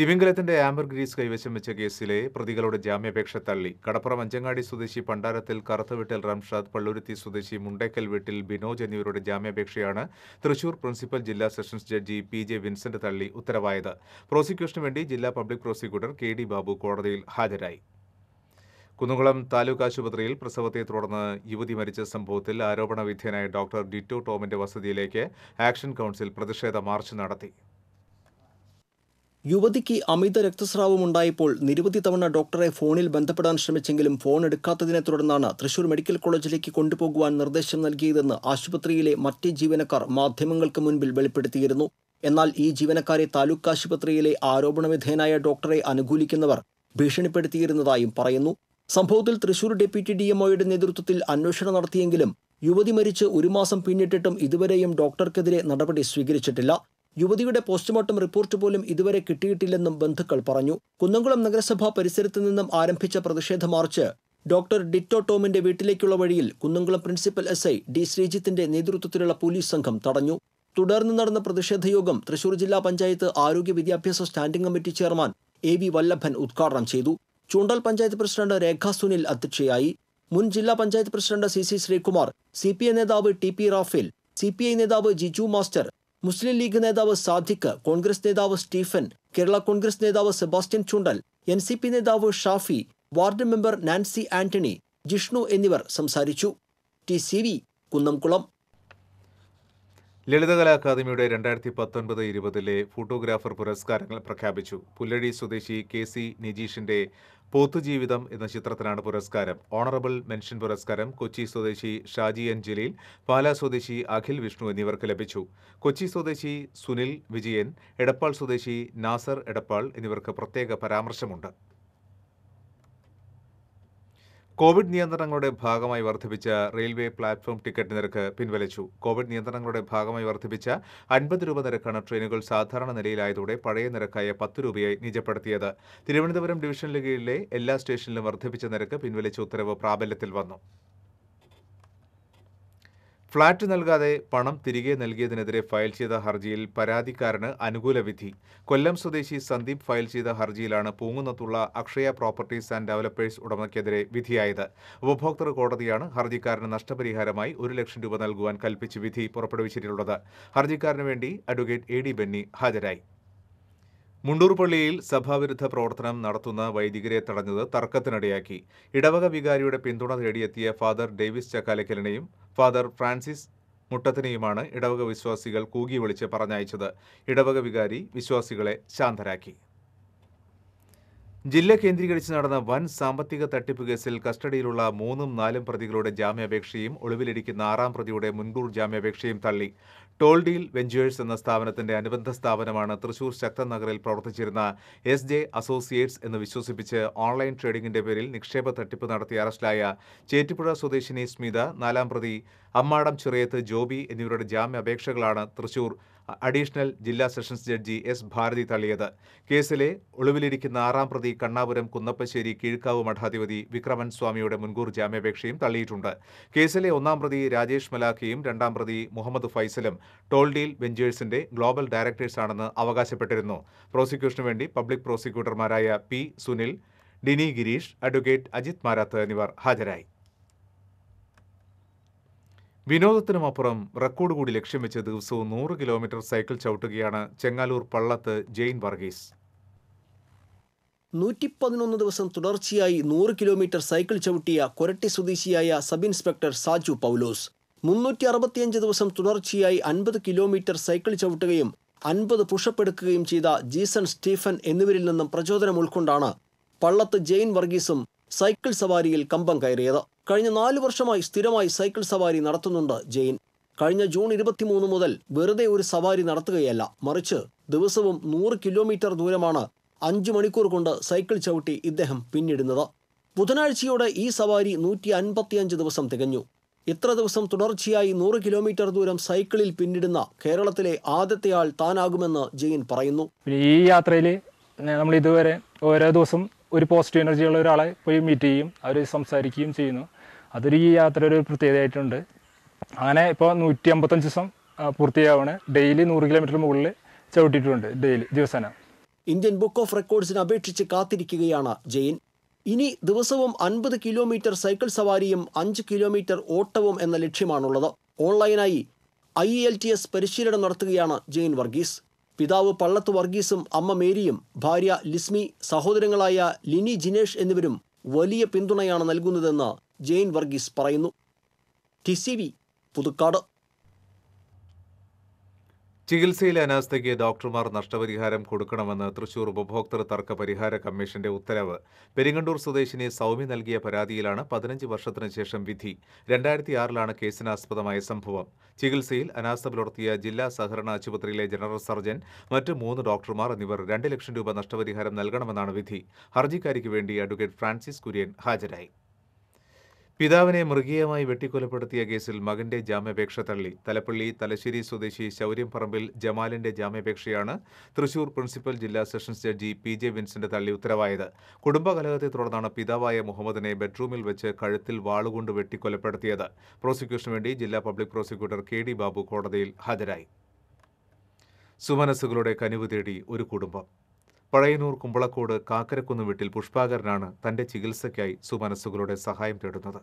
തിമിംഗലത്തിന്റെ ആംബർ ഗ്രീസ് കൈവശം വെച്ച കേസിലെ പ്രതികളുടെ ജാമ്യാപേക്ഷ തള്ളി കടപ്പുറം അഞ്ചങ്ങാടി സ്വദേശി പണ്ടാരത്തിൽ കറുത്തവീട്ടിൽ റംഷാദ് പള്ളുരുത്തി സ്വദേശി മുണ്ടേക്കൽ വീട്ടിൽ ബിനോജ് എന്നിവരുടെ ജാമ്യാപേക്ഷയാണ് തൃശൂർ പ്രിൻസിപ്പൽ ജില്ലാ sessions judge P J Vincent തള്ളി ഉത്തരവായത് പ്രോസിക്യൂഷന് വേണ്ടി ജില്ലാ public prosecutor K D Babu കോടതിയിൽ ഹാജരായി കുന്നുകുളം താലൂക്ക് ആശുപത്രിയിൽ പ്രസവത്തെ തുടർന്ന് യുവതി മരിച്ച സംഭവത്തിൽ ആരോപണ വിധേയനായ ഡോക്ടർ ഡിറ്റോ ടോമിന്റെ വസതിയിലേക്ക് ആക്ഷൻ കൗൺസിൽ പ്രതിഷേധ മാർച്ച് നടത്തി യുവതിക്ക് അമിത രക്തസ്രാവമുണ്ടായപ്പോൾ നിരവധി തവണ ഡോക്ടറെ ഫോണിൽ ബന്ധപ്പെടാൻ ശ്രമിച്ചെങ്കിലും ഫോൺ എടുക്കാത്തതിനെ തുടർന്നാണ് തൃശൂർ മെഡിക്കൽ കോളേജിലേക്ക് കൊണ്ടുപോകുവാൻ നിർദ്ദേശം നൽകിയതെന്ന് ആശുപത്രിയിലെ മറ്റ് ജീവനക്കാർ മാധ്യമങ്ങൾക്ക് മുൻപിൽ വെളിപ്പെടുത്തിയിരുന്നു എന്നാൽ ഈ ജീവനക്കാരെ താലൂക്ക് ആശുപത്രിയിലെ ആരോപണവിധേയനായ ഡോക്ടറെ അനുകൂലിക്കുന്നവർ ഭീഷണിപ്പെടുത്തിയിരുന്നതായും പറയുന്നു സംഭവത്തിൽ തൃശൂർ ഡെപ്യൂട്ടി ഡി എംഒയുടെ നേതൃത്വത്തിൽ അന്വേഷണം നടത്തിയെങ്കിലും യുവതി മരിച്ച് ഒരു മാസം പിന്നിട്ടിട്ടും ഇതുവരെയും ഡോക്ടർക്കെതിരെ നടപടി സ്വീകരിച്ചിട്ടില്ല യുവതിയുടെ പോസ്റ്റ്മോർട്ടം റിപ്പോർട്ട് പോലും ഇതുവരെ കിട്ടിയിട്ടില്ലെന്നും ബന്ധുക്കൾ പറഞ്ഞു കുന്നംകുളം നഗരസഭാ പരിസരത്ത് നിന്നും ആരംഭിച്ച പ്രതിഷേധ മാർച്ച് ഡോക്ടർ ഡിറ്റോ ടോമിന്റെ വീട്ടിലേക്കുള്ള വഴിയിൽ Kunnamkulam principal S I D ശ്രീജിത്തിന്റെ നേതൃത്വത്തിലുള്ള പോലീസ് സംഘം തടഞ്ഞു തുടർന്ന് നടന്ന പ്രതിഷേധ യോഗം തൃശൂർ ജില്ലാ പഞ്ചായത്ത് ആരോഗ്യ വിദ്യാഭ്യാസ standing committee chairman A V Vallabhan ഉദ്ഘാടനം ചെയ്തു ചൂണ്ടൽ പഞ്ചായത്ത് പ്രസിഡന്റ് രേഖ സുനിൽ അധ്യക്ഷയായി മുൻ ജില്ലാ panchayat president C C Sreekumar C P I നേതാവ് T P Raphael C P I നേതാവ് ജിജു മാസ്റ്റർ മുസ്ലിം ലീഗ് നേതാവ് സാദിഖ് കോൺഗ്രസ് നേതാവ് സ്റ്റീഫൻ കേരള കോൺഗ്രസ് നേതാവ് Sebastian Choondal N C P നേതാവ് Shafi ward member Nancy Antony Jishnu എന്നിവർ സംസാരിച്ചു T C V Kunnamkulam Lalithakala അക്കാദമിയുടെ രണ്ടായിരത്തി പത്തൊൻപത് ഇരുപതിലെ ഫോട്ടോഗ്രാഫർ പുരസ്കാരങ്ങൾ പ്രഖ്യാപിച്ചു പുല്ലഴി സ്വദേശി കെ സി നിജീഷിന്റെ പോത്തുജീവിതം എന്ന ചിത്രത്തിനാണ് പുരസ്കാരം ഓണറബിൾ മെൻഷൻ പുരസ്കാരം കൊച്ചി സ്വദേശി ഷാജി എൻ ജലീൽ പാല സ്വദേശി അഖിൽ വിഷ്ണു എന്നിവർക്ക് ലഭിച്ചു കൊച്ചി സ്വദേശി സുനിൽ വിജയൻ എടപ്പാൾ സ്വദേശി നാസർ എടപ്പാൾ എന്നിവർക്ക് പ്രത്യേക പരാമർശമുണ്ട് കോവിഡ് നിയന്ത്രണങ്ങളുടെ ഭാഗമായി വർദ്ധിപ്പിച്ച റെയിൽവേ പ്ലാറ്റ്ഫോം ടിക്കറ്റ് നിരക്ക് പിൻവലിച്ചു കോവിഡ് നിയന്ത്രണങ്ങളുടെ ഭാഗമായി വർദ്ധിപ്പിച്ച അൻപത് രൂപ നിരക്കാണ് ട്രെയിനുകൾ സാധാരണ നിലയിലായതോടെ പഴയ നിരക്കായ പത്ത് രൂപയായി നിജപ്പെടുത്തിയത് തിരുവനന്തപുരം ഡിവിഷനിലെ കീഴിലെ എല്ലാ സ്റ്റേഷനിലും വർദ്ധിപ്പിച്ച നിരക്ക് പിൻവലിച്ച ഉത്തരവ് പ്രാബല്യത്തിൽ വന്നു ഫ്ളാറ്റ് നൽകാതെ പണം തിരികെ നൽകിയതിനെതിരെ ഫയൽ ചെയ്ത ഹർജിയിൽ പരാതിക്കാരന് അനുകൂല വിധി കൊല്ലം സ്വദേശി സന്ദീപ് ഫയൽ ചെയ്ത ഹർജിയിലാണ് പൂങ്ങുന്നത്തുള്ള അക്ഷയ പ്രോപ്പർട്ടീസ് ആൻഡ് ഡെവലപ്പേഴ്സ് ഉടമയ്ക്കെതിരെ വിധിയായത് ഉപഭോക്തൃ കോടതിയാണ് ഹർജിക്കാരന് നഷ്ടപരിഹാരമായി ഒരു ലക്ഷം രൂപ നൽകുവാൻ കൽപ്പിച്ച് വിധി പുറപ്പെടുവിച്ചിട്ടുള്ളത് ഹർജിക്കാരന് വേണ്ടി അഡ്വക്കേറ്റ് എ ഡി ബെന്നി ഹാജരായി മുണ്ടൂർ പള്ളിയിൽ സഭാവിരുദ്ധ പ്രവർത്തനം നടത്തുന്ന വൈദികരെ തടഞ്ഞത് തർക്കത്തിനിടയാക്കി ഇടവക വികാരിയുടെ പിന്തുണ തേടിയെത്തിയ ഫാദർ ഡേവിസ് ചക്കാലക്കലിനെയും ഫാദർ ഫ്രാൻസിസ് മുട്ടത്തിനെയുമാണ് ഇടവക വിശ്വാസികൾ കൂകി വിളിച്ച് പറഞ്ഞയച്ചത് ഇടവക വികാരി വിശ്വാസികളെ ശാന്തരാക്കി ജില്ല കേന്ദ്രീകരിച്ച് നടന്ന വൻ സാമ്പത്തിക തട്ടിപ്പ് കേസിൽ കസ്റ്റഡിയിലുള്ള മൂന്നും നാലും പ്രതികളുടെ ജാമ്യാപേക്ഷയും ഒളിവിലിരിക്കുന്ന ആറാം പ്രതിയുടെ മുൻകൂർ ജാമ്യാപേക്ഷയും തള്ളി ടോൾ ഡീൽ വെഞ്ചേഴ്സ് എന്ന സ്ഥാപനത്തിന്റെ അനുബന്ധ സ്ഥാപനമാണ് തൃശൂർ ശക്തൻ നഗറിൽ പ്രവർത്തിച്ചിരുന്ന എസ് ജെ അസോസിയേറ്റ്സ് എന്ന് വിശ്വസിപ്പിച്ച് ഓൺലൈൻ ട്രേഡിംഗിന്റെ പേരിൽ നിക്ഷേപ തട്ടിപ്പ് നടത്തി അറസ്റ്റിലായ ചേറ്റിപ്പുഴ സ്വദേശിനി സ്മിത നാലാം പ്രതി അമ്മാടം ചിറയത്ത് ജോബി എന്നിവരുടെ ജാമ്യാപേക്ഷകളാണ് തൃശൂർ അഡീഷണൽ ജില്ലാ സെഷൻസ് ജഡ്ജി എസ് ഭാരതി തള്ളിയത് കേസിലെ ഒളിവിലിരിക്കുന്ന ആറാം പ്രതി കണ്ണാപുരം കുന്നപ്പശ്ശേരി കീഴ്ക്കാവ് മഠാധിപതി വിക്രമൻ സ്വാമിയുടെ മുൻകൂർ ജാമ്യാപേക്ഷയും തള്ളിയിട്ടുണ്ട് കേസിലെ ഒന്നാം പ്രതി രാജേഷ് മലാഖിയും രണ്ടാം പ്രതി മുഹമ്മദ് ഫൈസലും ടോൾ ഡീൽ വെഞ്ചേഴ്സിന്റെ ഗ്ലോബൽ ഡയറക്ടേഴ്സാണെന്ന് അവകാശപ്പെട്ടിരുന്നു പ്രോസിക്യൂഷനു വേണ്ടി പബ്ലിക് പ്രോസിക്യൂട്ടർമാരായ പി സുനിൽ ഡിനി ഗിരീഷ് അഡ്വക്കേറ്റ് അജിത് മാരാത്ത് എന്നിവർ ഹാജരായി വിനോദത്തിനുമപ്പുറം റെക്കോർഡ് കൂടി ലക്ഷ്യം വെച്ച് ദിവസവും നൂറ് കിലോമീറ്റർ സൈക്കിൾ ചവിട്ടുകയാണ് ചെങ്ങാലൂർ പള്ളത്ത് ജെയിൻ വർഗീസ് നൂറ്റി പതിനൊന്ന് ദിവസം തുടർച്ചയായി നൂറ് കിലോമീറ്റർ സൈക്കിൾ ചവിട്ടിയ കൊരട്ടി സ്വദേശിയായ സബ് ഇൻസ്പെക്ടർ സാജു പൗലോസ് മുന്നൂറ്റി അറുപത്തിയഞ്ച് ദിവസം തുടർച്ചയായി അൻപത് കിലോമീറ്റർ സൈക്കിൾ ചവിട്ടുകയും അൻപത് പുഷപ്പ് എടുക്കുകയും ചെയ്ത ജീസൺ സ്റ്റീഫൻ എന്നിവരിൽ നിന്നും പ്രചോദനം ഉൾക്കൊണ്ടാണ് പള്ളത്ത് ജെയിൻ വർഗീസും സൈക്കിൾ സവാരിയിൽ കമ്പം കയറിയത് കഴിഞ്ഞ നാല് വർഷമായി സ്ഥിരമായി സൈക്കിൾ സവാരി നടത്തുന്നുണ്ട് ജെയിൻ കഴിഞ്ഞ ജൂൺ ഇരുപത്തിമൂന്ന് മുതൽ വെറുതെ ഒരു സവാരി നടത്തുകയല്ല മറിച്ച് ദിവസവും നൂറ് കിലോമീറ്റർ ദൂരമാണ് അഞ്ചു മണിക്കൂർ കൊണ്ട് സൈക്കിൾ ചവിട്ടി ഇദ്ദേഹം പിന്നിടുന്നത് ബുധനാഴ്ചയോടെ ഈ സവാരി നൂറ്റി അൻപത്തിയഞ്ച് ദിവസം തികഞ്ഞു ഇത്ര ദിവസം തുടർച്ചയായി നൂറ് കിലോമീറ്റർ ദൂരം സൈക്കിളിൽ പിന്നിടുന്ന കേരളത്തിലെ ആദ്യത്തെ ആൾ താനാകുമെന്ന് ജെയിൻ പറയുന്നു ഈ യാത്രയിൽ നമ്മൾ ഇതുവരെ ഓരോ ദിവസം ഒരു പോസിറ്റീവ് എനർജിയുള്ള ഒരാളെ പോയി മീറ്റ് ചെയ്യും അവർ സംസാരിക്കുകയും ചെയ്യുന്നു അതൊരു ഈ യാത്ര ഒരു പ്രത്യേകതയായിട്ടുണ്ട് അങ്ങനെ ഇപ്പോൾ നൂറ്റി അമ്പത്തഞ്ച് ദിവസം പൂർത്തിയാവാണ് ഡെയിലി നൂറ് കിലോമീറ്റർ മുകളിൽ ചവിട്ടിയിട്ടുണ്ട് ഡെയിലി ദിവസേന ഇന്ത്യൻ ബുക്ക് ഓഫ് റെക്കോർഡ്സിന് അപേക്ഷിച്ച് കാത്തിരിക്കുകയാണ് ജെയിൻ ഇനി ദിവസവും അൻപത് കിലോമീറ്റർ സൈക്കിൾ സവാരിയും അഞ്ച് കിലോമീറ്റർ ഓട്ടവും എന്ന ലക്ഷ്യമാണുള്ളത് ഓൺലൈനായി ഐ എൽ ടി എസ് പരിശീലനം നടത്തുകയാണ് ജെയിൻ വർഗീസ് പിതാവ് പള്ളത്ത് വർഗീസും അമ്മ മേരിയും ഭാര്യ ലിസ്മി സഹോദരങ്ങളായ ലിനി ജിനേഷ് എന്നിവരും വലിയ പിന്തുണയാണ് നൽകുന്നതെന്ന് ജെയിൻ വർഗീസ് പറയുന്നു ടി പുതുക്കാട് ചികിത്സയിലെ അനാസ്ഥയ്ക്ക് ഡോക്ടർമാർ നഷ്ടപരിഹാരം കൊടുക്കണമെന്ന് തൃശൂർ ഉപഭോക്തൃ തർക്ക പരിഹാര കമ്മീഷന്റെ ഉത്തരവ് പെരിങ്ങണ്ടൂർ സ്വദേശിനി സൗമ്യ നൽകിയ പരാതിയിലാണ് പതിനഞ്ച് വർഷത്തിന് ശേഷം വിധി രണ്ടായിരത്തി ആറിലാണ് കേസിനാസ്പദമായ സംഭവം ചികിത്സയിൽ അനാസ്ഥ പുലർത്തിയ ജില്ലാ സഹകരണ ആശുപത്രിയിലെ ജനറൽ സർജൻ മറ്റ് മൂന്ന് ഡോക്ടർമാർ എന്നിവർ രണ്ട് ലക്ഷം രൂപ നഷ്ടപരിഹാരം നൽകണമെന്നാണ് വിധി ഹർജിക്കാരിക്ക് വേണ്ടി അഡ്വക്കേറ്റ് ഫ്രാൻസിസ് കുര്യൻ ഹാജരായി പിതാവിനെ മൃഗീയമായി വെട്ടിക്കൊലപ്പെടുത്തിയ കേസിൽ മകന്റെ ജാമ്യാപേക്ഷ തള്ളി തലപ്പള്ളി തലശ്ശേരി സ്വദേശി ശൗര്യം പറമ്പിൽ ജമാലിന്റെ ജാമ്യാപേക്ഷയാണ് തൃശൂർ പ്രിൻസിപ്പൽ ജില്ലാ sessions judge P J Vincent തള്ളി ഉത്തരവായത് കുടുംബകലഹത്തെ തുടർന്നാണ് പിതാവായ മുഹമ്മദിനെ ബെഡ്റൂമിൽ വെച്ച് കഴുത്തിൽ വാളുകൊണ്ട് വെട്ടിക്കൊലപ്പെടുത്തിയത് പ്രോസിക്യൂഷന് വേണ്ടി ജില്ലാ public prosecutor K D Babu കോടതിയിൽ ഹാജരായി സുമനസ്സുകളുടെ കനിവ് തേടി ഒരു കുടുംബം പഴയനൂർ കുമ്പളക്കോട് കാക്കരക്കുന്ന് വീട്ടിൽ പുഷ്പാകരനാണ് തന്റെ ചികിത്സയ്ക്കായി സുമനസ്സുകളുടെ സഹായം തേടുന്നത്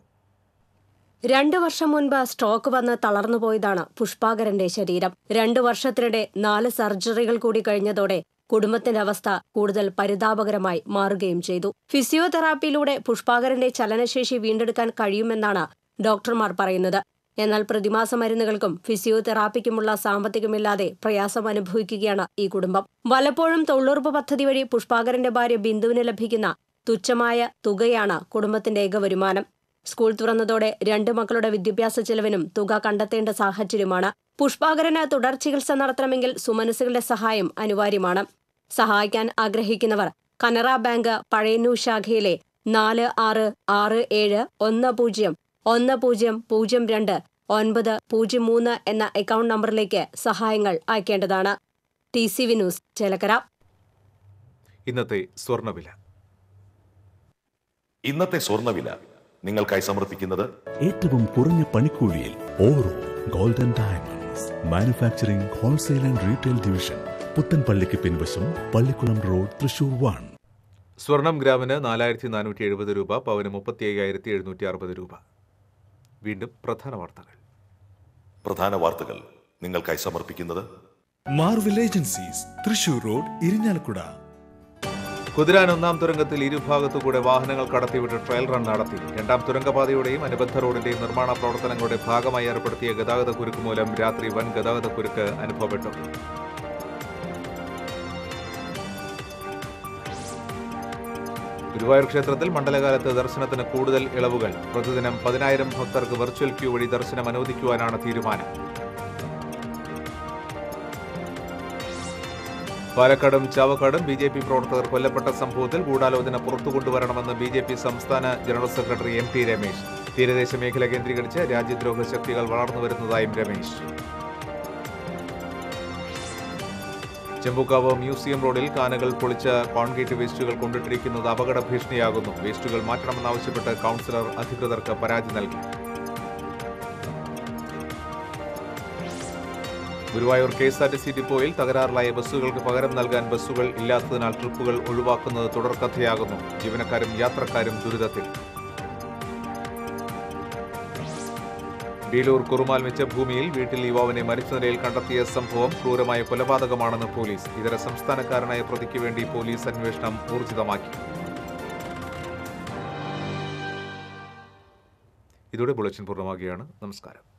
രണ്ട് വർഷം മുൻപ് സ്ട്രോക്ക് വന്ന് തളർന്നുപോയതാണ് പുഷ്പാകരന്റെ ശരീരം രണ്ടു വർഷത്തിനിടെ നാല് സർജറികൾ കൂടി കഴിഞ്ഞതോടെ കുടുംബത്തിന്റെ അവസ്ഥ കൂടുതൽ പരിതാപകരമായി മാറുകയും ചെയ്തു ഫിസിയോതെറാപ്പിയിലൂടെ പുഷ്പാകരന്റെ ചലനശേഷി വീണ്ടെടുക്കാൻ കഴിയുമെന്നാണ് ഡോക്ടർമാർ പറയുന്നത് എന്നാൽ പ്രതിമാസ മരുന്നുകൾക്കും ഫിസിയോതെറാപ്പിക്കുമുള്ള സാമ്പത്തികമില്ലാതെ പ്രയാസം അനുഭവിക്കുകയാണ് ഈ കുടുംബം വല്ലപ്പോഴും തൊഴിലുറപ്പ് പദ്ധതി വഴി പുഷ്പാകരന്റെ ഭാര്യ ബിന്ദുവിന് ലഭിക്കുന്ന തുച്ഛമായ തുകയാണ് കുടുംബത്തിന്റെ ഏക വരുമാനം സ്കൂൾ തുറന്നതോടെ രണ്ട് മക്കളുടെ വിദ്യാഭ്യാസ ചെലവിനും തുക കണ്ടെത്തേണ്ട സാഹചര്യമാണ് പുഷ്പാകരന് തുടർ ചികിത്സ നടത്തണമെങ്കിൽ സുമനസുകളുടെ സഹായം അനിവാര്യമാണ് സഹായിക്കാൻ ആഗ്രഹിക്കുന്നവർ കനറ ബാങ്ക് പഴയന്നൂർ ശാഖയിലെ നാല് ആറ് ആറ് ഏഴ് ഒന്ന് പൂജ്യം ഒന്ന് പൂജ്യം പൂജ്യം രണ്ട് ഒൻപത് പൂജ്യം മൂന്ന് എന്ന അക്കൗണ്ട് നമ്പറിലേക്ക് സഹായങ്ങൾ അയക്കേണ്ടതാണ് T C V news Chelakkara ഇന്നത്തെ സ്വർണ്ണവില ഇന്നത്തെ സ്വർണ്ണവില നിങ്ങൾക്കായി സമർപ്പിക്കുന്നത് ഏറ്റവും കുറഞ്ഞ പണിക്കൂലിയിൽ Auro golden diamonds manufacturing wholesale and retail division പുത്തൻപള്ളിക്ക് പിൻവശം പള്ളിക്കുളം റോഡ് തൃശൂർ വൺ സ്വർണം ഗ്രാമിന് നാലായിരത്തി നാനൂറ്റി എഴുപത് രൂപ പവന് മുപ്പത്തി അയ്യായിരത്തി എഴുന്നൂറ്റി അറുപത് രൂപ വീണ്ടും പ്രധാന വാർത്തകൾ പ്രധാന വാർത്തകൾ നിങ്ങൾക്കായി സമർപ്പിക്കുന്നത് Marvel agencies Thrissur road Irinjalakuda Kuthiran ഒന്നാം തുരങ്കത്തിൽ ഇരുഭാഗത്തു കൂടെ വാഹനങ്ങൾ കടത്തിവിട്ട് ട്രയൽ റൺ നടത്തി രണ്ടാം തുരങ്കപാതയുടെയും അനുബന്ധ റോഡിന്റെയും നിർമ്മാണ പ്രവർത്തനങ്ങളുടെ ഭാഗമായി ഏർപ്പെടുത്തിയ കുരുക്ക് മൂലം രാത്രി വൻ കുരുക്ക് അനുഭവപ്പെട്ടു ഗുരുവായൂർ ക്ഷേത്രത്തിൽ മണ്ഡലകാലത്ത് ദർശനത്തിന് കൂടുതൽ ഇളവുകൾ പ്രതിദിനം പതിനായിരം ഭക്തർക്ക് വെർച്വൽ ക്യൂ വഴി ദർശനം അനുവദിക്കുവാനാണ് തീരുമാനം പാലക്കാടും ചാവക്കാടും ബി ജെ പി പ്രവർത്തകർ കൊല്ലപ്പെട്ട സംഭവത്തിൽ ഗൂഢാലോചന പുറത്തു കൊണ്ടുവരണമെന്ന് ബി ജെ പി സംസ്ഥാന general secretary M T Ramesh തീരദേശ മേഖല കേന്ദ്രീകരിച്ച് രാജ്യദ്രോഹ ശക്തികൾ വളർന്നു വരുന്നതായും രമേശ് ചെമ്പുക്കാവ് മ്യൂസിയം റോഡിൽ കാനകൾ പൊളിച്ച കോൺക്രീറ്റ് വേസ്റ്റുകൾ കൊണ്ടിട്ടിരിക്കുന്നത് അപകട ഭീഷണിയാകുന്നു വേസ്റ്റുകൾ മാറ്റണമെന്നാവശ്യപ്പെട്ട് കൌൺസിലർ അധികൃതർക്ക് പരാതി നൽകി Guruvayur K S R T C ഡിപ്പോയിൽ തകരാറിലായ ബസ്സുകൾക്ക് പകരം നൽകാൻ ബസ്സുകൾ ഇല്ലാത്തതിനാൽ ട്രിപ്പുകൾ ഒഴിവാക്കുന്നത് തുടർക്കഥയാകുന്നു ജീവനക്കാരും യാത്രക്കാരും ദുരിതത്തിൽ ബീലൂർ കുറുമാൽ മിച്ചഭൂമിയിൽ ഭൂമിയിൽ വീട്ടിൽ യുവാവിനെ മരിച്ച നിലയിൽ കണ്ടെത്തിയ സംഭവം ക്രൂരമായ കൊലപാതകമാണെന്ന് പോലീസ് ഇതര സംസ്ഥാനക്കാരനായ പ്രതിക്ക് വേണ്ടി പോലീസ് അന്വേഷണം ഊർജിതമാക്കി ഇതോടെ ബുള്ളറ്റിൻ പൂർണ്ണമാകുകയാണ് നമസ്കാരം